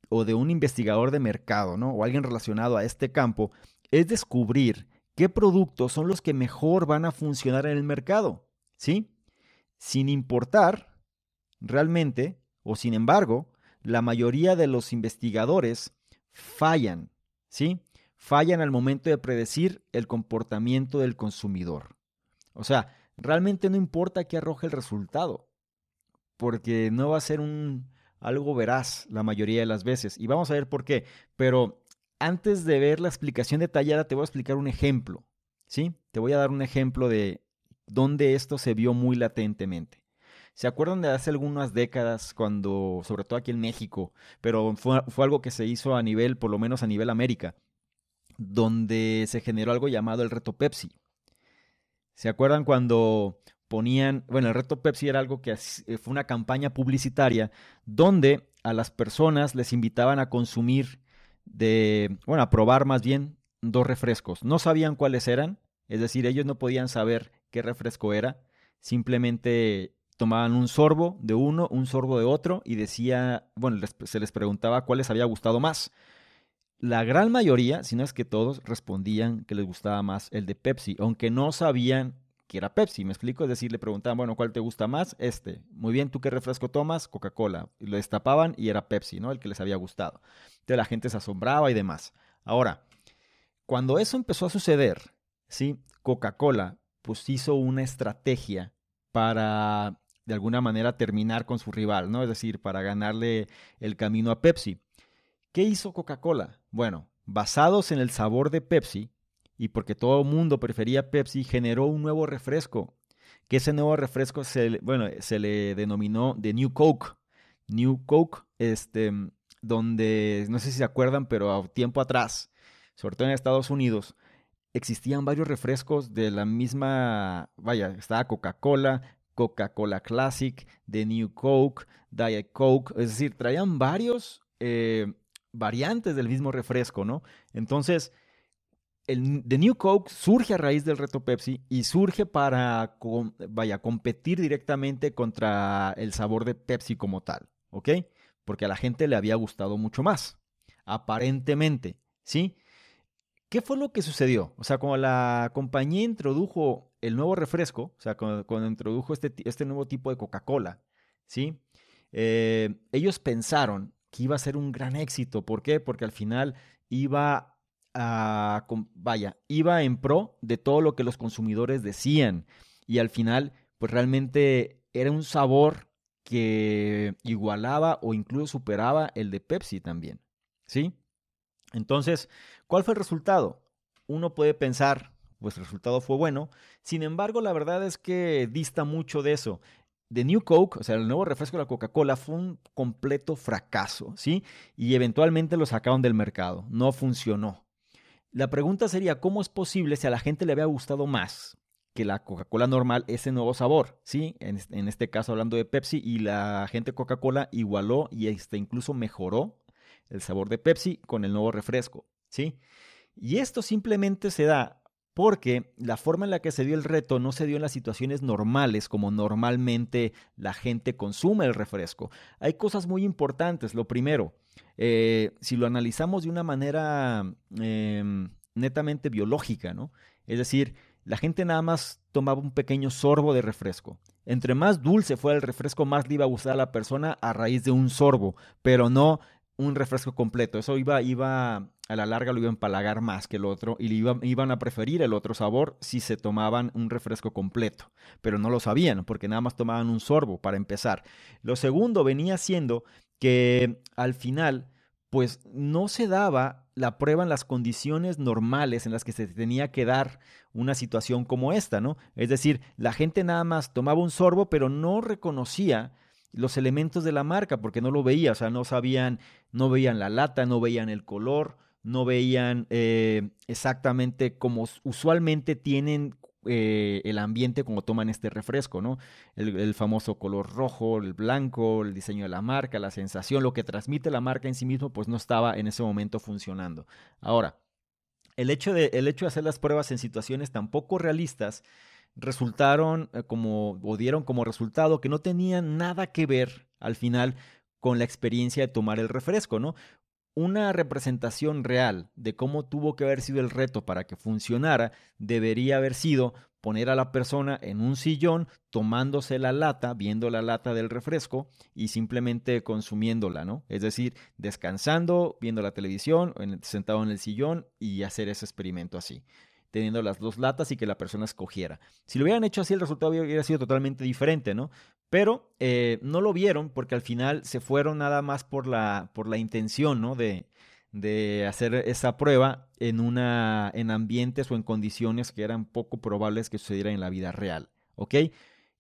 o de un investigador de mercado, ¿no? O alguien relacionado a este campo, es descubrir qué productos son los que mejor van a funcionar en el mercado, ¿sí? Sin importar Realmente, o sin embargo, la mayoría de los investigadores fallan, ¿sí? Fallan al momento de predecir el comportamiento del consumidor. O sea, realmente no importa qué arroje el resultado, porque no va a ser un, algo veraz la mayoría de las veces. Y vamos a ver por qué. Pero antes de ver la explicación detallada, te voy a explicar un ejemplo. ¿sí? Te voy a dar un ejemplo de dónde esto se vio muy latentemente. ¿Se acuerdan de hace algunas décadas cuando, sobre todo aquí en México, pero fue, algo que se hizo a nivel, por lo menos a nivel América, donde se generó algo llamado el reto Pepsi? ¿Se acuerdan cuando ponían, bueno, el reto Pepsi era algo que eh, fue una campaña publicitaria donde a las personas les invitaban a consumir de, bueno, a probar más bien dos refrescos. No sabían cuáles eran, es decir, ellos no podían saber qué refresco era, simplemente tomaban un sorbo de uno, un sorbo de otro y decía, bueno, se les preguntaba cuál les había gustado más. La gran mayoría, si no es que todos, respondían que les gustaba más el de Pepsi, aunque no sabían que era Pepsi, ¿me explico? Es decir, le preguntaban, bueno, ¿cuál te gusta más? Este. Muy bien, ¿tú qué refresco tomas? Coca-Cola. lo destapaban y era Pepsi, ¿no? El que les había gustado. Entonces la gente se asombraba y demás. Ahora, cuando eso empezó a suceder, ¿sí? Coca-Cola pues hizo una estrategia para de alguna manera terminar con su rival, ¿no? Es decir, para ganarle el camino a Pepsi. ¿Qué hizo Coca-Cola? Bueno, basados en el sabor de Pepsi, y porque todo el mundo prefería Pepsi, generó un nuevo refresco, que ese nuevo refresco se, bueno, se le denominó The New Coke. New Coke, este, donde, no sé si se acuerdan, pero a tiempo atrás, sobre todo en Estados Unidos, existían varios refrescos de la misma, vaya, estaba Coca-Cola, Coca-Cola Classic, The New Coke, Diet Coke, es decir, traían varios eh, variantes del mismo refresco, ¿no? Entonces, el, The New Coke surge a raíz del reto Pepsi y surge para, vaya, competir directamente contra el sabor de Pepsi como tal, ¿ok? Porque a la gente le había gustado mucho más, aparentemente, ¿sí? ¿Qué fue lo que sucedió? O sea, cuando la compañía introdujo el nuevo refresco, o sea, cuando, introdujo este, este, nuevo tipo de Coca-Cola, ¿sí? Eh, ellos pensaron que iba a ser un gran éxito. ¿Por qué? Porque al final iba a, vaya, iba en pro de todo lo que los consumidores decían. Y al final, pues realmente era un sabor que igualaba o incluso superaba el de Pepsi también, ¿sí? Entonces, ¿cuál fue el resultado? Uno puede pensar, pues el resultado fue bueno. Sin embargo, la verdad es que dista mucho de eso. The New Coke, o sea, el nuevo refresco de la Coca-Cola, fue un completo fracaso, ¿sí? Y eventualmente lo sacaron del mercado, no funcionó. La pregunta sería, ¿cómo es posible si a la gente le había gustado más que la Coca-Cola normal ese nuevo sabor, ¿sí? En, este caso hablando de Pepsi y la gente Coca-Cola igualó y este incluso mejoró el sabor de Pepsi con el nuevo refresco, ¿sí? Y esto simplemente se da porque la forma en la que se dio el reto no se dio en las situaciones normales como normalmente la gente consume el refresco. Hay cosas muy importantes. Lo primero, eh, si lo analizamos de una manera em, netamente biológica, ¿no? Es decir, la gente nada más tomaba un pequeño sorbo de refresco. Entre más dulce fuera el refresco, más le iba a gustar a la persona a raíz de un sorbo, pero no un refresco completo. Eso iba, iba a la larga lo iban a empalagar más que el otro y le iban a preferir el otro sabor si se tomaban un refresco completo, pero no lo sabían porque nada más tomaban un sorbo para empezar. Lo segundo venía siendo que al final pues no se daba la prueba en las condiciones normales en las que se tenía que dar una situación como esta, ¿no? Es decir, la gente nada más tomaba un sorbo pero no reconocía los elementos de la marca porque no lo veía, o sea, no sabían, no veían la lata, no veían el color, no veían eh, exactamente como usualmente tienen eh, el ambiente como toman este refresco, ¿no? El, famoso color rojo, el blanco, el diseño de la marca, la sensación, lo que transmite la marca en sí mismo, pues no estaba en ese momento funcionando. Ahora, el hecho de, el hecho de hacer las pruebas en situaciones tan poco realistas resultaron eh, como, o dieron como resultado que no tenían nada que ver al final con la experiencia de tomar el refresco, ¿no? una representación real de cómo tuvo que haber sido el reto para que funcionara debería haber sido poner a la persona en un sillón tomándose la lata, viendo la lata del refresco y simplemente consumiéndola, ¿no? Es decir, descansando, viendo la televisión, sentado en el sillón y hacer ese experimento así teniendo las dos latas y que la persona escogiera. Si lo hubieran hecho así, el resultado hubiera sido totalmente diferente, ¿no? Pero eh, no lo vieron porque al final se fueron nada más por la, por la intención, ¿no? De, hacer esa prueba en, una, en ambientes o en condiciones que eran poco probables que sucedieran en la vida real, ¿ok?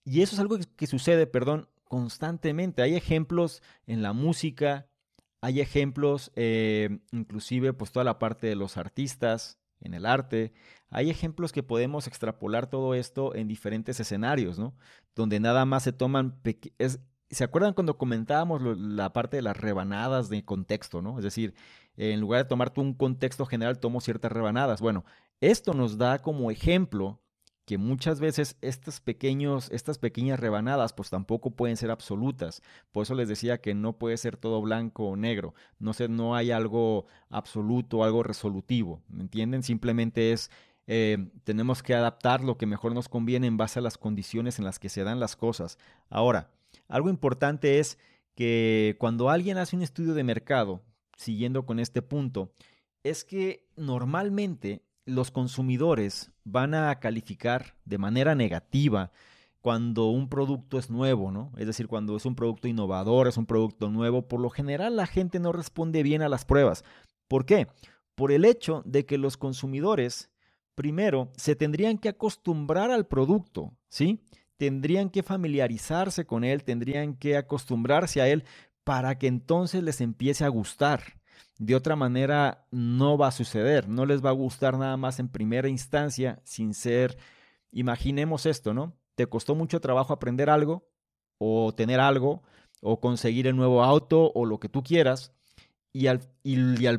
Y eso es algo que sucede, perdón, constantemente. Hay ejemplos en la música, hay ejemplos, eh, inclusive, pues toda la parte de los artistas, en el arte. Hay ejemplos que podemos extrapolar todo esto en diferentes escenarios, ¿no? Donde nada más se toman... ¿Se acuerdan cuando comentábamos la parte de las rebanadas de contexto, ¿no? Es decir, en lugar de tomar un contexto general, tomo ciertas rebanadas. Bueno, esto nos da como ejemplo que muchas veces estas pequeños, estas pequeñas rebanadas pues tampoco pueden ser absolutas. Por eso les decía que no puede ser todo blanco o negro. No, sé, no hay algo absoluto, algo resolutivo. ¿Me entienden? Simplemente es eh, tenemos que adaptar lo que mejor nos conviene en base a las condiciones en las que se dan las cosas. Ahora, algo importante es que cuando alguien hace un estudio de mercado, siguiendo con este punto, es que normalmente los consumidores van a calificar de manera negativa cuando un producto es nuevo, ¿no? Es decir, cuando es un producto innovador, es un producto nuevo, por lo general la gente no responde bien a las pruebas. ¿Por qué? Por el hecho de que los consumidores, primero, se tendrían que acostumbrar al producto, ¿sí? Tendrían que familiarizarse con él, tendrían que acostumbrarse a él para que entonces les empiece a gustar. De otra manera, no va a suceder, no les va a gustar nada más en primera instancia sin ser, imaginemos esto, ¿no? Te costó mucho trabajo aprender algo o tener algo o conseguir el nuevo auto o lo que tú quieras y al,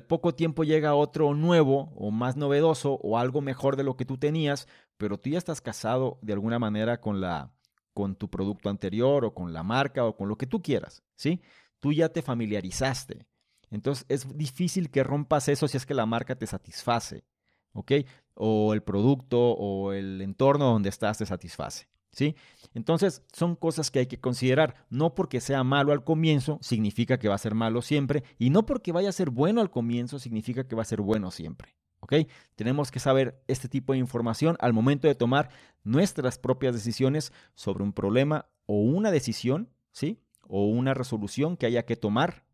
poco tiempo llega otro nuevo o más novedoso o algo mejor de lo que tú tenías, pero tú ya estás casado de alguna manera con la con tu producto anterior o con la marca o con lo que tú quieras, ¿sí? Tú ya te familiarizaste entonces es difícil que rompas eso si es que la marca te satisface, ¿ok? O el producto o el entorno donde estás te satisface, ¿sí? Entonces son cosas que hay que considerar. No porque sea malo al comienzo significa que va a ser malo siempre y no porque vaya a ser bueno al comienzo significa que va a ser bueno siempre. ¿Ok? Tenemos que saber este tipo de información al momento de tomar nuestras propias decisiones sobre un problema o una decisión, ¿sí? O una resolución que haya que tomar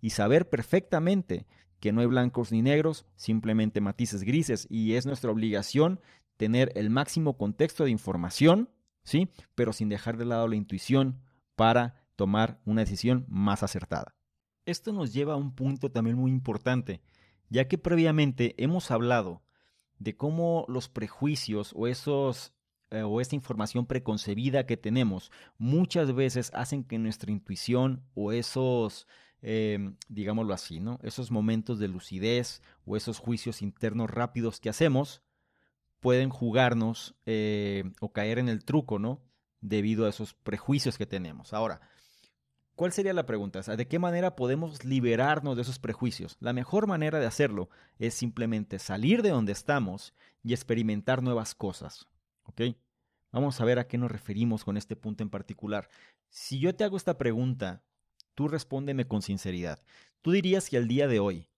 y saber perfectamente que no hay blancos ni negros, simplemente matices grises y es nuestra obligación tener el máximo contexto de información, ¿sí? Pero sin dejar de lado la intuición para tomar una decisión más acertada. Esto nos lleva a un punto también muy importante, ya que previamente hemos hablado de cómo los prejuicios o esos eh, o esta información preconcebida que tenemos muchas veces hacen que nuestra intuición o esos Em, digámoslo así, ¿no? Esos momentos de lucidez o esos juicios internos rápidos que hacemos pueden jugarnos eh, o caer en el truco, ¿no? Debido a esos prejuicios que tenemos. Ahora, ¿cuál sería la pregunta? ¿De qué manera podemos liberarnos de esos prejuicios? La mejor manera de hacerlo es simplemente salir de donde estamos y experimentar nuevas cosas, ¿ok? Vamos a ver a qué nos referimos con este punto en particular. Si yo te hago esta pregunta Tú respóndeme con sinceridad. ¿Tú dirías que al día de hoy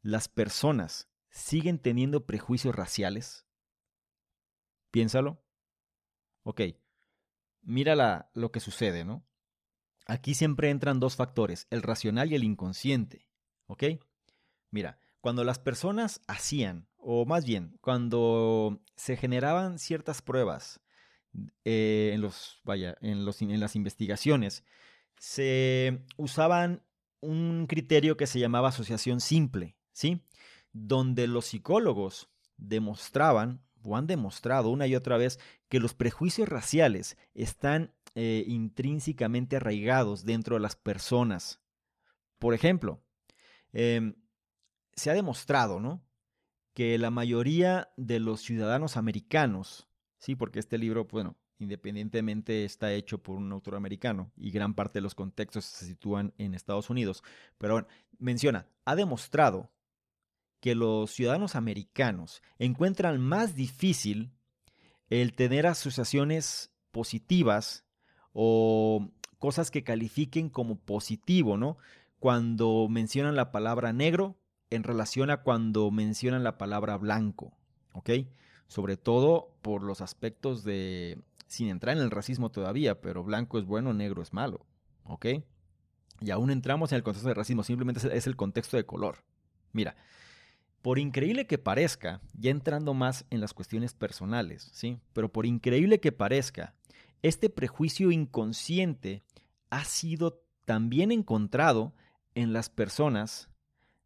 las personas siguen teniendo prejuicios raciales? Piénsalo. Ok, mira lo que sucede, ¿no? Aquí siempre entran dos factores, el racional y el inconsciente. ¿Ok? Mira, cuando las personas hacían, o más bien, cuando se generaban ciertas pruebas eh, en, los, en, los, en las investigaciones, se usaban un criterio que se llamaba asociación simple, ¿sí? Donde los psicólogos demostraban o han demostrado una y otra vez que los prejuicios raciales están eh, intrínsecamente arraigados dentro de las personas. Por ejemplo, em, se ha demostrado, ¿no? Que la mayoría de los ciudadanos americanos, sí, porque este libro, pues, bueno, independientemente está hecho por un autor americano y gran parte de los contextos se sitúan en Estados Unidos. Pero bueno, menciona, ha demostrado que los ciudadanos americanos encuentran más difícil el tener asociaciones positivas o cosas que califiquen como positivo, ¿no? Cuando mencionan la palabra negro en relación a cuando mencionan la palabra blanco, ¿ok? Sobre todo por los aspectos de sin entrar en el racismo todavía, pero blanco es bueno, negro es malo, ¿ok? Y aún entramos en el contexto de racismo, simplemente es el contexto de color. Mira, por increíble que parezca, ya entrando más en las cuestiones personales, ¿sí? Pero por increíble que parezca, este prejuicio inconsciente ha sido también encontrado en las personas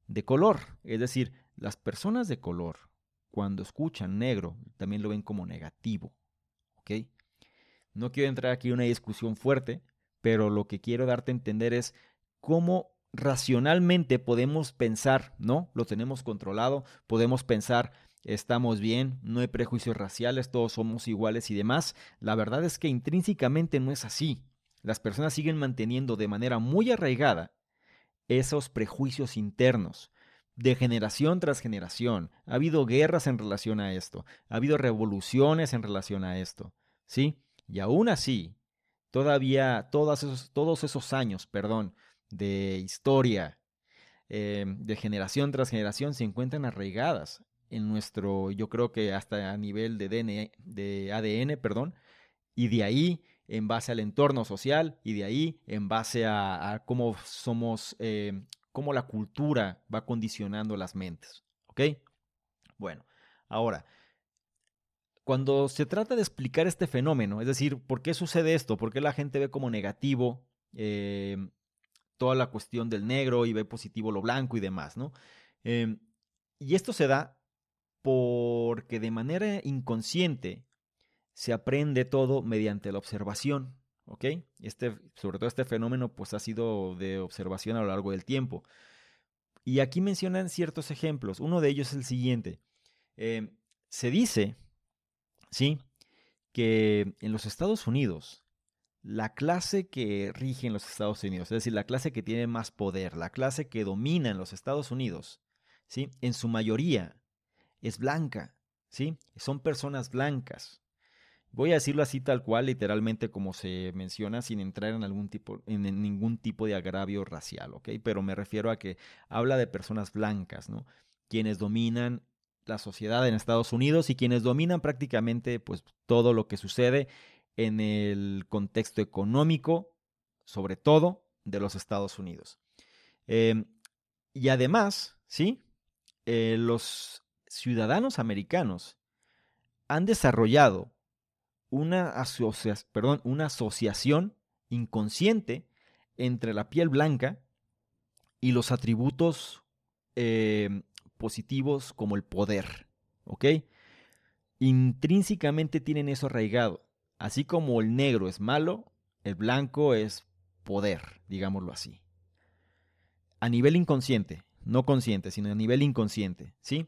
de color. Es decir, las personas de color, cuando escuchan negro, también lo ven como negativo, ¿ok? No quiero entrar aquí en una discusión fuerte, pero lo que quiero darte a entender es cómo racionalmente podemos pensar, ¿no? Lo tenemos controlado, podemos pensar, estamos bien, no hay prejuicios raciales, todos somos iguales y demás. La verdad es que intrínsecamente no es así. Las personas siguen manteniendo de manera muy arraigada esos prejuicios internos. De generación tras generación, ha habido guerras en relación a esto, ha habido revoluciones en relación a esto, ¿sí? Y aún así, todavía todos esos, todos esos años, perdón, de historia, eh, de generación tras generación, se encuentran arraigadas en nuestro, yo creo que hasta a nivel de, ADN, e, perdón, y de ahí en base al entorno social y de ahí en base a, cómo somos, eh, cómo la cultura va condicionando las mentes. ¿Ok? Bueno, ahora, cuando se trata de explicar este fenómeno, es decir, ¿por qué sucede esto? ¿Por qué la gente ve como negativo em, toda la cuestión del negro y ve positivo lo blanco y demás, ¿no? Em, y esto se da porque de manera inconsciente se aprende todo mediante la observación, ¿ok? Este, sobre todo este fenómeno pues ha sido de observación a lo largo del tiempo. Y aquí mencionan ciertos ejemplos. Uno de ellos es el siguiente. Em, se dice ¿sí? Que en los Estados Unidos, la clase que rige en los Estados Unidos, es decir, la clase que tiene más poder, la clase que domina en los Estados Unidos, ¿sí? En su mayoría es blanca, ¿sí? Son personas blancas. Voy a decirlo así tal cual, literalmente como se menciona, sin entrar en algún tipo, en ningún tipo de agravio racial, ¿ok? Pero me refiero a que habla de personas blancas, ¿no? Quienes dominan la sociedad en Estados Unidos y quienes dominan prácticamente pues, todo lo que sucede en el contexto económico, sobre todo de los Estados Unidos. Em, y además, ¿sí? Eh, los ciudadanos americanos han desarrollado una, perdón, una asociación inconsciente entre la piel blanca y los atributos em, positivos como el poder, ¿ok? Intrínsecamente tienen eso arraigado. Así como el negro es malo, el blanco es poder, digámoslo así. A nivel inconsciente, no consciente, sino a nivel inconsciente, ¿sí?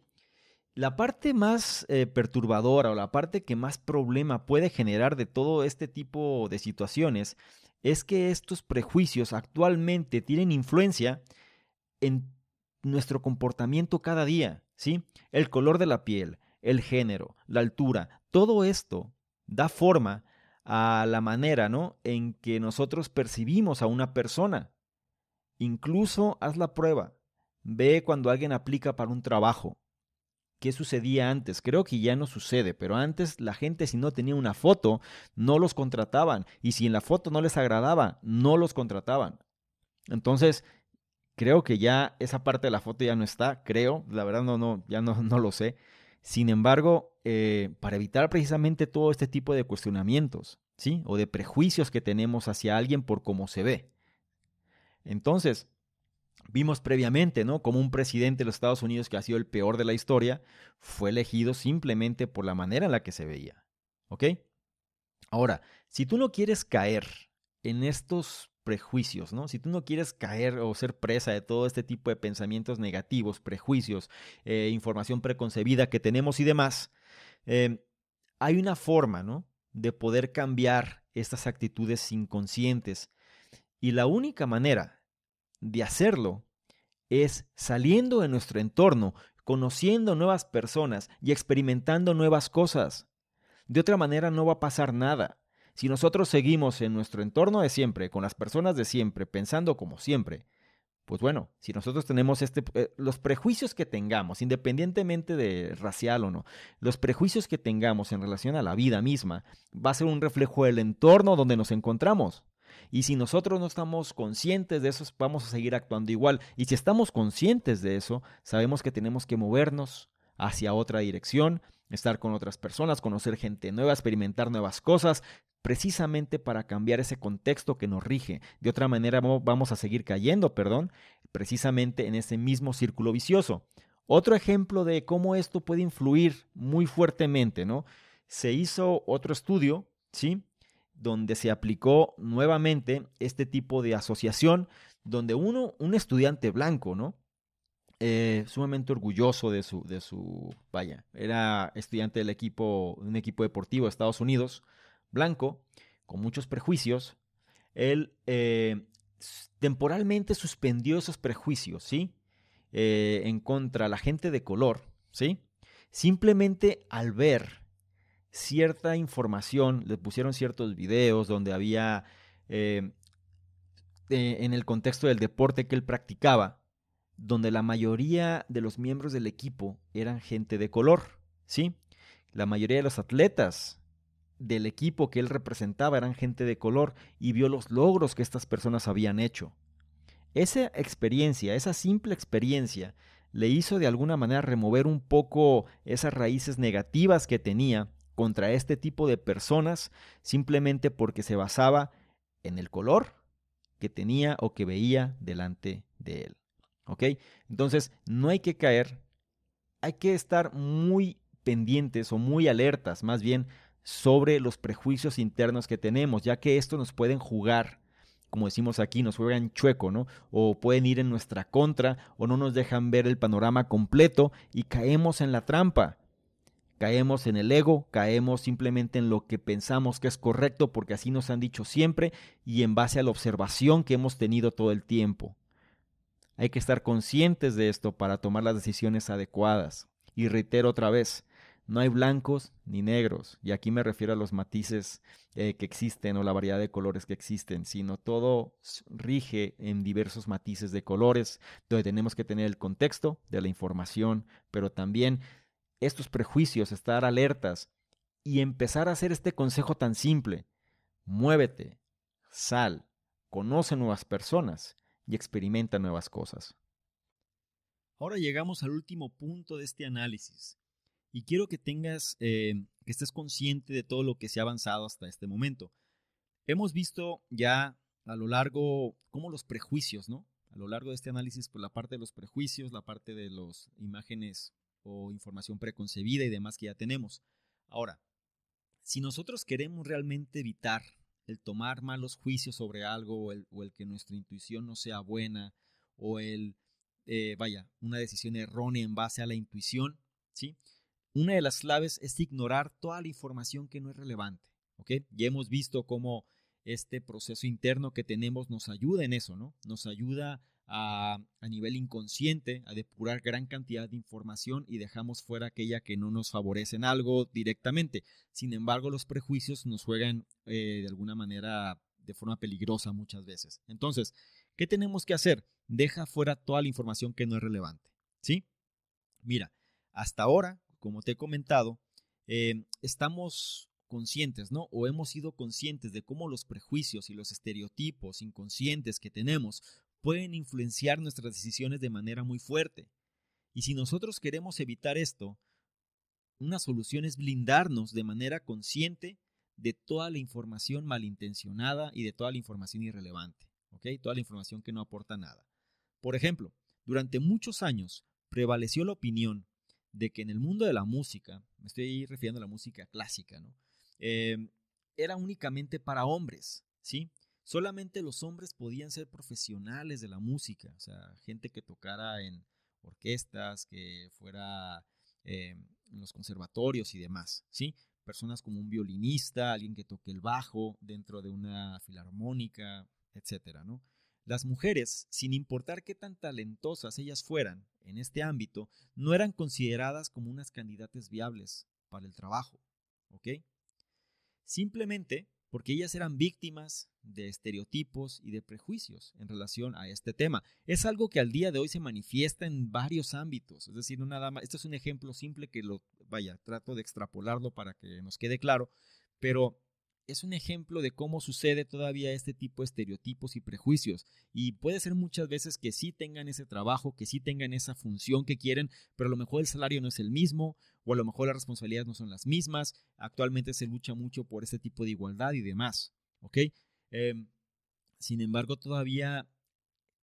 La parte más eh, perturbadora o la parte que más problema puede generar de todo este tipo de situaciones es que estos prejuicios actualmente tienen influencia en nuestro comportamiento cada día, ¿sí? El color de la piel, el género, la altura, todo esto da forma a la manera, ¿no? En que nosotros percibimos a una persona. Incluso haz la prueba. Ve cuando alguien aplica para un trabajo. ¿Qué sucedía antes? Creo que ya no sucede, pero antes la gente si no tenía una foto, no los contrataban. Y si en la foto no les agradaba, no los contrataban. Entonces, Creo que ya esa parte de la foto ya no está, creo, la verdad no, no, ya no, no lo sé. Sin embargo, eh, para evitar precisamente todo este tipo de cuestionamientos, ¿sí? O de prejuicios que tenemos hacia alguien por cómo se ve. Entonces, vimos previamente, ¿no? Como un presidente de los Estados Unidos que ha sido el peor de la historia, fue elegido simplemente por la manera en la que se veía, ¿ok? Ahora, si tú no quieres caer en estos prejuicios, ¿no? Si tú no quieres caer o ser presa de todo este tipo de pensamientos negativos, prejuicios, eh, información preconcebida que tenemos y demás, eh, hay una forma, ¿no? De poder cambiar estas actitudes inconscientes. Y la única manera de hacerlo es saliendo de nuestro entorno, conociendo nuevas personas y experimentando nuevas cosas. De otra manera no va a pasar nada. Si nosotros seguimos en nuestro entorno de siempre, con las personas de siempre, pensando como siempre, pues bueno, si nosotros tenemos este, eh, los prejuicios que tengamos, independientemente de racial o no, los prejuicios que tengamos en relación a la vida misma, va a ser un reflejo del entorno donde nos encontramos. Y si nosotros no estamos conscientes de eso, vamos a seguir actuando igual. Y si estamos conscientes de eso, sabemos que tenemos que movernos hacia otra dirección, estar con otras personas, conocer gente nueva, experimentar nuevas cosas, precisamente para cambiar ese contexto que nos rige. De otra manera vamos a seguir cayendo, perdón, precisamente en ese mismo círculo vicioso. Otro ejemplo de cómo esto puede influir muy fuertemente, ¿no? Se hizo otro estudio, ¿sí? Donde se aplicó nuevamente este tipo de asociación, donde uno, un estudiante blanco, ¿no? Eh, sumamente orgulloso de su, de su, vaya, era estudiante del equipo, de un equipo deportivo de Estados Unidos, blanco, con muchos prejuicios, él eh, temporalmente suspendió esos prejuicios, ¿sí? Eh, en contra de la gente de color, ¿sí? Simplemente al ver cierta información, le pusieron ciertos videos donde había, eh, en el contexto del deporte que él practicaba, donde la mayoría de los miembros del equipo eran gente de color, ¿sí? La mayoría de los atletas del equipo que él representaba eran gente de color y vio los logros que estas personas habían hecho. Esa experiencia, esa simple experiencia, le hizo de alguna manera remover un poco esas raíces negativas que tenía contra este tipo de personas simplemente porque se basaba en el color que tenía o que veía delante de él. ¿Ok? Entonces, no hay que caer, hay que estar muy pendientes o muy alertas más bien sobre los prejuicios internos que tenemos, ya que esto nos pueden jugar, como decimos aquí, nos juegan chueco, ¿no? O pueden ir en nuestra contra, o no nos dejan ver el panorama completo y caemos en la trampa. Caemos en el ego, caemos simplemente en lo que pensamos que es correcto porque así nos han dicho siempre y en base a la observación que hemos tenido todo el tiempo. Hay que estar conscientes de esto para tomar las decisiones adecuadas. Y reitero otra vez, no hay blancos ni negros, y aquí me refiero a los matices eh, que existen o la variedad de colores que existen, sino todo rige en diversos matices de colores, donde tenemos que tener el contexto de la información, pero también estos prejuicios, estar alertas y empezar a hacer este consejo tan simple. Muévete, sal, conoce nuevas personas y experimenta nuevas cosas. Ahora llegamos al último punto de este análisis, y quiero que tengas, eh, que estés consciente de todo lo que se ha avanzado hasta este momento. Hemos visto ya a lo largo como los prejuicios, ¿no? A lo largo de este análisis, pues la parte de los prejuicios, la parte de las imágenes o información preconcebida y demás que ya tenemos. Ahora, si nosotros queremos realmente evitar el tomar malos juicios sobre algo o el, que nuestra intuición no sea buena o el, eh, vaya, una decisión errónea en base a la intuición, ¿sí? una de las claves es ignorar toda la información que no es relevante, Ya hemos visto cómo este proceso interno que tenemos nos ayuda en eso, ¿no? Nos ayuda a, nivel inconsciente a depurar gran cantidad de información y dejamos fuera aquella que no nos favorece en algo directamente. Sin embargo, los prejuicios nos juegan eh, de alguna manera de forma peligrosa muchas veces. Entonces, ¿qué tenemos que hacer? Deja fuera toda la información que no es relevante, ¿sí? Mira, hasta ahora como te he comentado, eh, estamos conscientes, ¿no? O hemos sido conscientes de cómo los prejuicios y los estereotipos inconscientes que tenemos pueden influenciar nuestras decisiones de manera muy fuerte. Y si nosotros queremos evitar esto, una solución es blindarnos de manera consciente de toda la información malintencionada y de toda la información irrelevante, ¿ok? Toda la información que no aporta nada. Por ejemplo, durante muchos años prevaleció la opinión de que en el mundo de la música, me estoy refiriendo a la música clásica, ¿no? Eh, era únicamente para hombres, ¿sí? Solamente los hombres podían ser profesionales de la música, o sea, gente que tocara en orquestas, que fuera eh, en los conservatorios y demás, ¿sí? Personas como un violinista, alguien que toque el bajo dentro de una filarmónica, etcétera, ¿no? Las mujeres, sin importar qué tan talentosas ellas fueran en este ámbito, no eran consideradas como unas candidatas viables para el trabajo, ¿ok? Simplemente porque ellas eran víctimas de estereotipos y de prejuicios en relación a este tema. Es algo que al día de hoy se manifiesta en varios ámbitos, es decir, una dama, este es un ejemplo simple que lo, vaya, trato de extrapolarlo para que nos quede claro, pero es un ejemplo de cómo sucede todavía este tipo de estereotipos y prejuicios. Y puede ser muchas veces que sí tengan ese trabajo, que sí tengan esa función que quieren, pero a lo mejor el salario no es el mismo, o a lo mejor las responsabilidades no son las mismas. Actualmente se lucha mucho por este tipo de igualdad y demás. ¿Ok? Em, sin embargo, todavía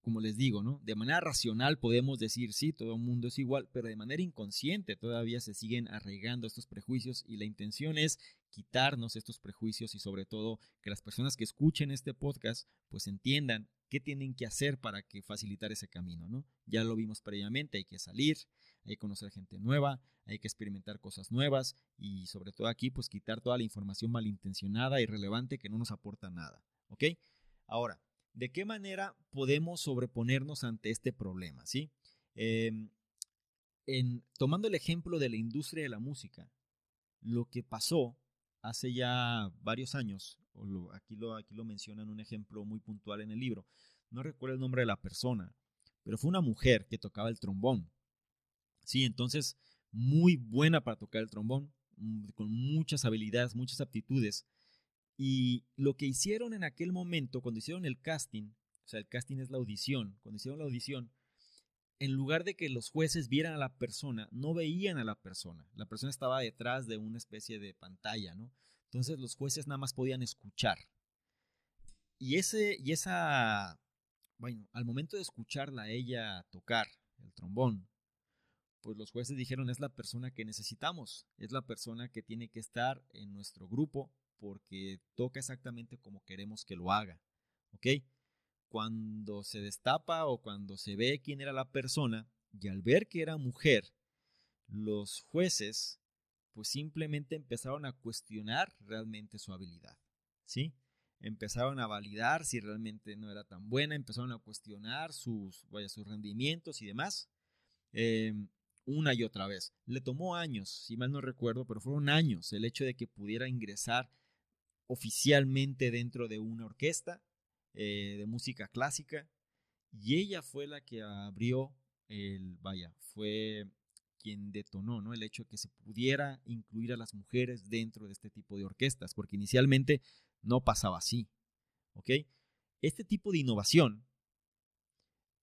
como les digo, ¿no? De manera racional podemos decir, sí, todo el mundo es igual, pero de manera inconsciente todavía se siguen arraigando estos prejuicios y la intención es quitarnos estos prejuicios y sobre todo que las personas que escuchen este podcast pues entiendan qué tienen que hacer para que facilitar ese camino, ¿no? Ya lo vimos previamente, hay que salir, hay que conocer gente nueva, hay que experimentar cosas nuevas y sobre todo aquí pues quitar toda la información malintencionada y relevante que no nos aporta nada, ¿ok? Ahora, de qué manera podemos sobreponernos ante este problema, ¿sí? Em, en, tomando el ejemplo de la industria de la música, lo que pasó hace ya varios años, o aquí, lo, aquí lo mencionan un ejemplo muy puntual en el libro, no recuerdo el nombre de la persona, pero fue una mujer que tocaba el trombón. Sí, entonces, muy buena para tocar el trombón, mm, con muchas habilidades, muchas aptitudes, y lo que hicieron en aquel momento, cuando hicieron el casting, o sea, el casting es la audición, cuando hicieron la audición, en lugar de que los jueces vieran a la persona, no veían a la persona. La persona estaba detrás de una especie de pantalla, ¿no? Entonces los jueces nada más podían escuchar. Y, ese, y esa, bueno, al momento de escucharla a ella tocar el trombón, pues los jueces dijeron es la persona que necesitamos, es la persona que tiene que estar en nuestro grupo porque toca exactamente como queremos que lo haga. ¿Ok? Cuando se destapa o cuando se ve quién era la persona y al ver que era mujer, los jueces pues simplemente empezaron a cuestionar realmente su habilidad. ¿Sí? Empezaron a validar si realmente no era tan buena, empezaron a cuestionar sus, vaya, sus rendimientos y demás. Em, una y otra vez. Le tomó años, si mal no recuerdo, pero fueron años el hecho de que pudiera ingresar oficialmente dentro de una orquesta eh, de música clásica y ella fue la que abrió el, vaya, fue quien detonó el hecho de que se pudiera incluir a las mujeres dentro de este tipo de orquestas, porque inicialmente no pasaba así. Este tipo de innovación,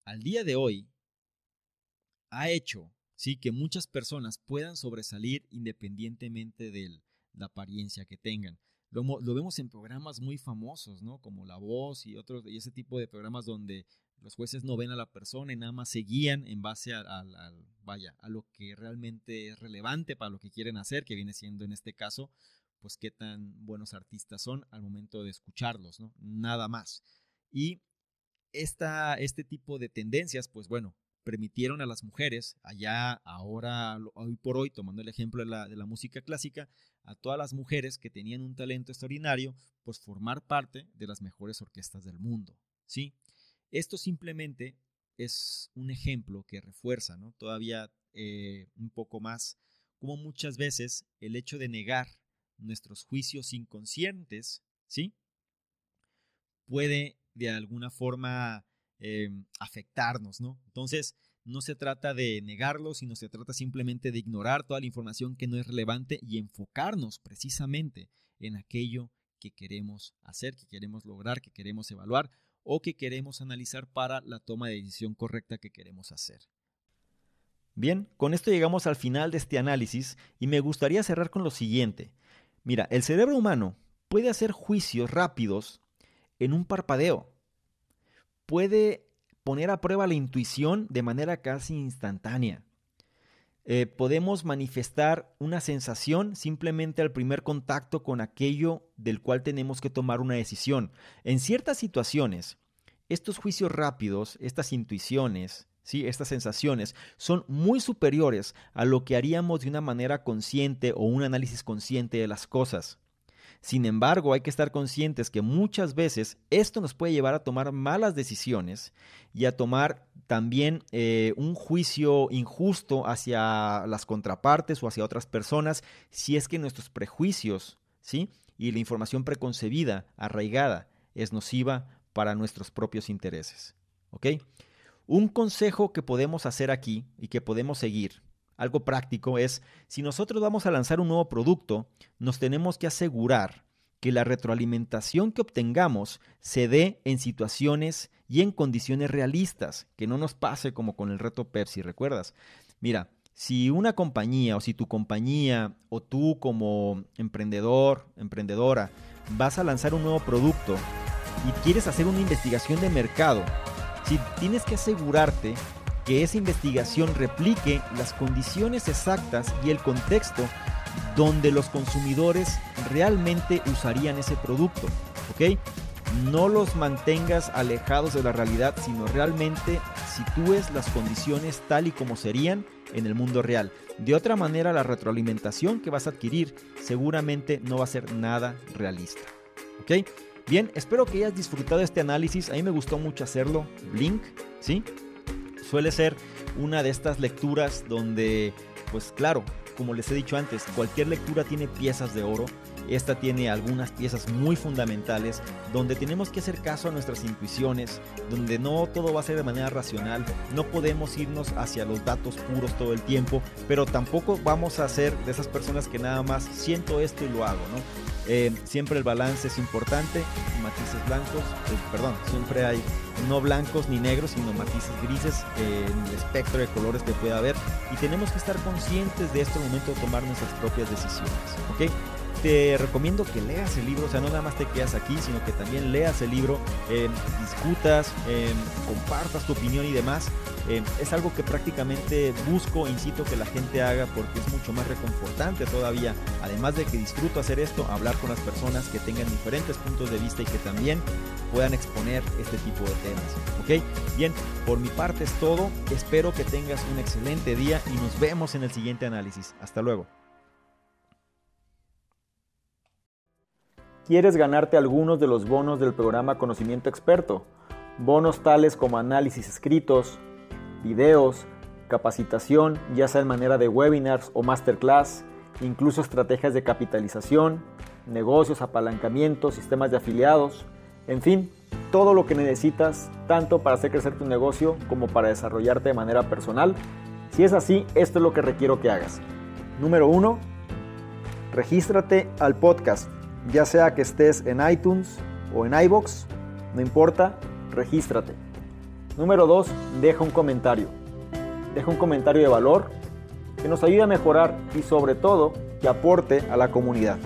al día de hoy, ha hecho ¿sí? que muchas personas puedan sobresalir independientemente de la apariencia que tengan. Lo, vemos en programas muy famosos, ¿no? Como La Voz y otros, y ese tipo de programas donde los jueces no ven a la persona y nada más se guían en base al, vaya, a lo que realmente es relevante para lo que quieren hacer, que viene siendo en este caso, pues qué tan buenos artistas son al momento de escucharlos, ¿no? Nada más. Y esta, este tipo de tendencias, pues bueno, permitieron a las mujeres, allá, ahora, hoy por hoy, tomando el ejemplo de la, de la música clásica, a todas las mujeres que tenían un talento extraordinario, pues formar parte de las mejores orquestas del mundo. ¿sí? Esto simplemente es un ejemplo que refuerza ¿no? todavía eh, un poco más como muchas veces el hecho de negar nuestros juicios inconscientes, ¿sí? Puede de alguna forma eh, afectarnos, ¿no? Entonces, no se trata de negarlo, sino se trata simplemente de ignorar toda la información que no es relevante y enfocarnos precisamente en aquello que queremos hacer, que queremos lograr, que queremos evaluar o que queremos analizar para la toma de decisión correcta que queremos hacer. Bien, con esto llegamos al final de este análisis y me gustaría cerrar con lo siguiente. Mira, el cerebro humano puede hacer juicios rápidos en un parpadeo. Puede poner a prueba la intuición de manera casi instantánea. Eh, podemos manifestar una sensación simplemente al primer contacto con aquello del cual tenemos que tomar una decisión. En ciertas situaciones, estos juicios rápidos, estas intuiciones, ¿sí? estas sensaciones, son muy superiores a lo que haríamos de una manera consciente o un análisis consciente de las cosas. Sin embargo, hay que estar conscientes que muchas veces esto nos puede llevar a tomar malas decisiones y a tomar también eh, un juicio injusto hacia las contrapartes o hacia otras personas si es que nuestros prejuicios ¿sí? y la información preconcebida, arraigada, es nociva para nuestros propios intereses. Un consejo que podemos hacer aquí y que podemos seguir algo práctico es, si nosotros vamos a lanzar un nuevo producto, nos tenemos que asegurar que la retroalimentación que obtengamos se dé en situaciones y en condiciones realistas, que no nos pase como con el reto Pepsi, ¿recuerdas? Mira, si una compañía o si tu compañía o tú como emprendedor, emprendedora, vas a lanzar un nuevo producto y quieres hacer una investigación de mercado, si tienes que asegurarte que esa investigación replique las condiciones exactas y el contexto donde los consumidores realmente usarían ese producto, ¿ok? No los mantengas alejados de la realidad, sino realmente sitúes las condiciones tal y como serían en el mundo real. De otra manera, la retroalimentación que vas a adquirir seguramente no va a ser nada realista, ¿ok? Bien, espero que hayas disfrutado este análisis. A mí me gustó mucho hacerlo, Blink, ¿sí? suele ser una de estas lecturas donde, pues claro, como les he dicho antes, cualquier lectura tiene piezas de oro. Esta tiene algunas piezas muy fundamentales donde tenemos que hacer caso a nuestras intuiciones, donde no todo va a ser de manera racional, no podemos irnos hacia los datos puros todo el tiempo, pero tampoco vamos a ser de esas personas que nada más siento esto y lo hago, ¿no? Eh, siempre el balance es importante, matices blancos, eh, perdón, siempre hay no blancos ni negros, sino matices grises en el espectro de colores que pueda haber. Y tenemos que estar conscientes de este momento de tomar nuestras propias decisiones. te recomiendo que leas el libro, o sea, no nada más te quedas aquí, sino que también leas el libro, eh, discutas, compartas tu opinión y demás, eh, es algo que prácticamente busco, incito que la gente haga porque es mucho más reconfortante todavía. Además de que disfruto hacer esto, hablar con las personas que tengan diferentes puntos de vista y que también puedan exponer este tipo de temas. ¿Ok? Bien, por mi parte es todo. Espero que tengas un excelente día y nos vemos en el siguiente análisis. Hasta luego. ¿Quieres ganarte algunos de los bonos del programa Conocimiento Experto? Bonos tales como análisis escritos, videos, capacitación, ya sea en manera de webinars o masterclass, incluso estrategias de capitalización, negocios, apalancamientos, sistemas de afiliados, en fin, todo lo que necesitas tanto para hacer crecer tu negocio como para desarrollarte de manera personal. Si es así, esto es lo que requiero que hagas. Número 1. Regístrate al podcast, ya sea que estés en iTunes o en iBox, no importa, regístrate. Número 2, deja un comentario. Deja un comentario de valor que nos ayude a mejorar y sobre todo que aporte a la comunidad.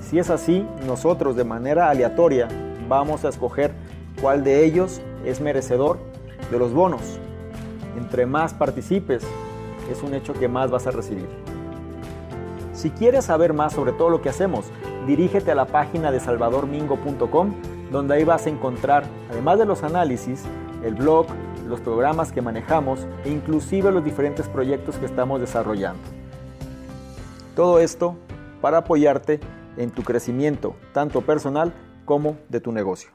Si es así, nosotros de manera aleatoria vamos a escoger cuál de ellos es merecedor de los bonos. Entre más participes, es un hecho que más vas a recibir. Si quieres saber más sobre todo lo que hacemos, dirígete a la página de salvadormingo.com, donde ahí vas a encontrar, además de los análisis, el blog, los programas que manejamos e inclusive los diferentes proyectos que estamos desarrollando. Todo esto para apoyarte en tu crecimiento, tanto personal como de tu negocio.